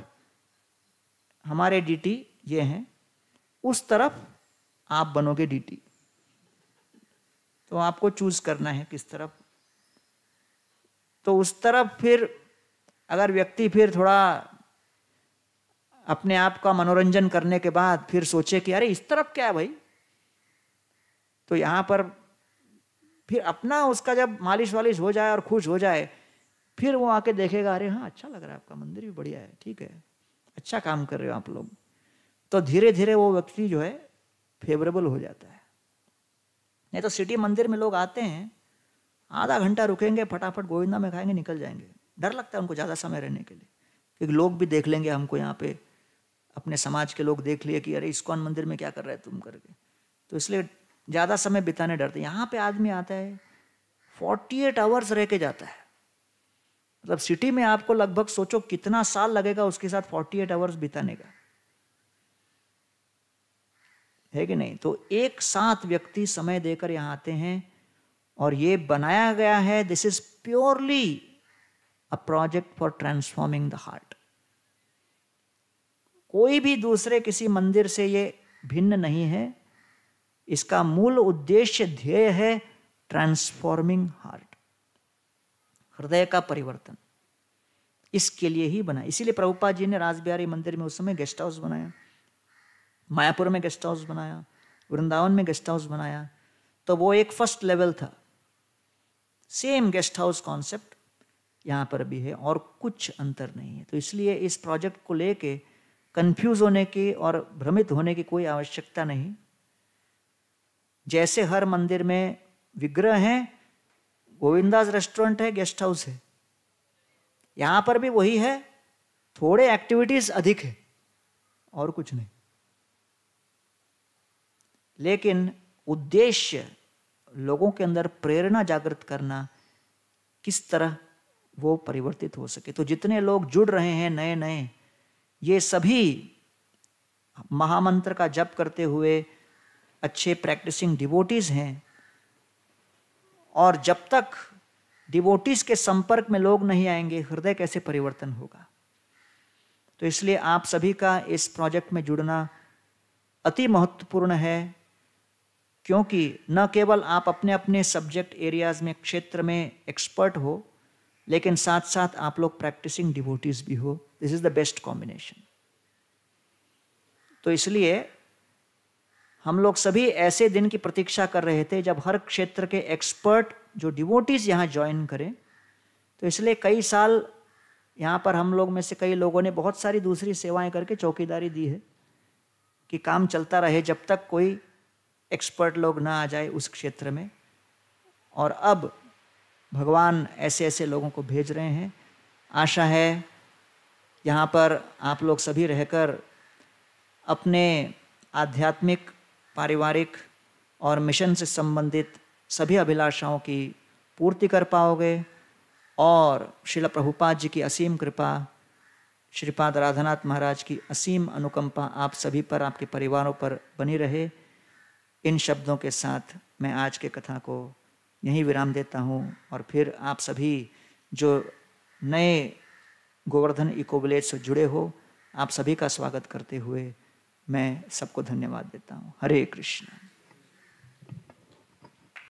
हमारे डीटी ये हैं उस तरफ आप बनोगे डीटी तो आपको चूज करना है किस तरफ तो उस तरफ फिर अगर व्यक्ति फिर थोड़ा अपने आप का मनोरंजन करने के बाद फिर सोचे कि अरे इस तरफ क्या है भाई तो यहां पर फिर अपना उसका जब मालिश वालिश हो जाए और खुश हो जाए फिर वो आके देखेगा अरे हाँ अच्छा लग रहा है आपका मंदिर भी बढ़िया है ठीक है अच्छा काम कर रहे हो आप लोग तो धीरे धीरे वो व्यक्ति जो है फेवरेबल हो जाता है नहीं तो सिटी मंदिर में लोग आते हैं आधा घंटा रुकेंगे फटाफट गोविंदा में खाएंगे निकल जाएंगे डर लगता है उनको ज़्यादा समय रहने के लिए क्योंकि लोग भी देख लेंगे हमको यहाँ पे अपने समाज के लोग देख लिए कि अरे इस्कॉन मंदिर में क्या कर रहे तुम करके तो इसलिए ज़्यादा समय बिताने डरते यहाँ पे आदमी आता है फोर्टी एट आवर्स रह के जाता है मतलब सिटी में आपको लगभग सोचो कितना साल लगेगा उसके साथ 48 आवर्स बिताने का है कि नहीं तो एक साथ व्यक्ति समय देकर यहां आते हैं और ये बनाया गया है this is purely a project for transforming the heart कोई भी दूसरे किसी मंदिर से ये भिन्न नहीं है इसका मूल उद्देश्य ध्येय है ट्रांसफॉर्मिंग हार्ट हृदय का परिवर्तन इसके लिए ही बना इसीलिए प्रभुपा जी ने राजबिहारी मंदिर में उस समय गेस्ट हाउस बनाया मायापुर में गेस्ट हाउस बनाया वृंदावन में गेस्ट हाउस बनाया तो वो एक फर्स्ट लेवल था सेम गेस्ट हाउस कॉन्सेप्ट यहाँ पर भी है और कुछ अंतर नहीं है तो इसलिए इस प्रोजेक्ट को लेके कंफ्यूज होने की और भ्रमित होने की कोई आवश्यकता नहीं जैसे हर मंदिर में विग्रह हैं गोविंदाज रेस्टोरेंट है गेस्ट हाउस है यहां पर भी वही है थोड़े एक्टिविटीज अधिक है और कुछ नहीं लेकिन उद्देश्य लोगों के अंदर प्रेरणा जागृत करना किस तरह वो परिवर्तित हो सके तो जितने लोग जुड़ रहे हैं नए नए ये सभी महामंत्र का जप करते हुए अच्छे प्रैक्टिसिंग डिवोटीज़ हैं और जब तक डिवोटिस के संपर्क में लोग नहीं आएंगे हृदय कैसे परिवर्तन होगा तो इसलिए आप सभी का इस प्रोजेक्ट में जुड़ना अति महत्वपूर्ण है क्योंकि न केवल आप अपने अपने सब्जेक्ट एरियाज में क्षेत्र में एक्सपर्ट हो लेकिन साथ साथ आप लोग प्रैक्टिसिंग डिवोटिस भी हो this is the best combination तो इसलिए हम लोग सभी ऐसे दिन की प्रतीक्षा कर रहे थे जब हर क्षेत्र के एक्सपर्ट जो डिवोटीज यहाँ ज्वाइन करें तो इसलिए कई साल यहाँ पर हम लोग में से कई लोगों ने बहुत सारी दूसरी सेवाएं करके चौकीदारी दी है कि काम चलता रहे जब तक कोई एक्सपर्ट लोग ना आ जाए उस क्षेत्र में और अब भगवान ऐसे ऐसे लोगों को भेज रहे हैं आशा है यहाँ पर आप लोग सभी रहकर अपने आध्यात्मिक पारिवारिक और मिशन से संबंधित सभी अभिलाषाओं की पूर्ति कर पाओगे और शिला प्रभुपाद जी की असीम कृपा श्रीपाद राधानाथ महाराज की असीम अनुकंपा आप सभी पर आपके परिवारों पर बनी रहे इन शब्दों के साथ मैं आज के कथा को यहीं विराम देता हूँ और फिर आप सभी जो नए गोवर्धन इको विलेज से जुड़े हो आप सभी का स्वागत करते हुए मैं सबको धन्यवाद देता हूँ हरे कृष्ण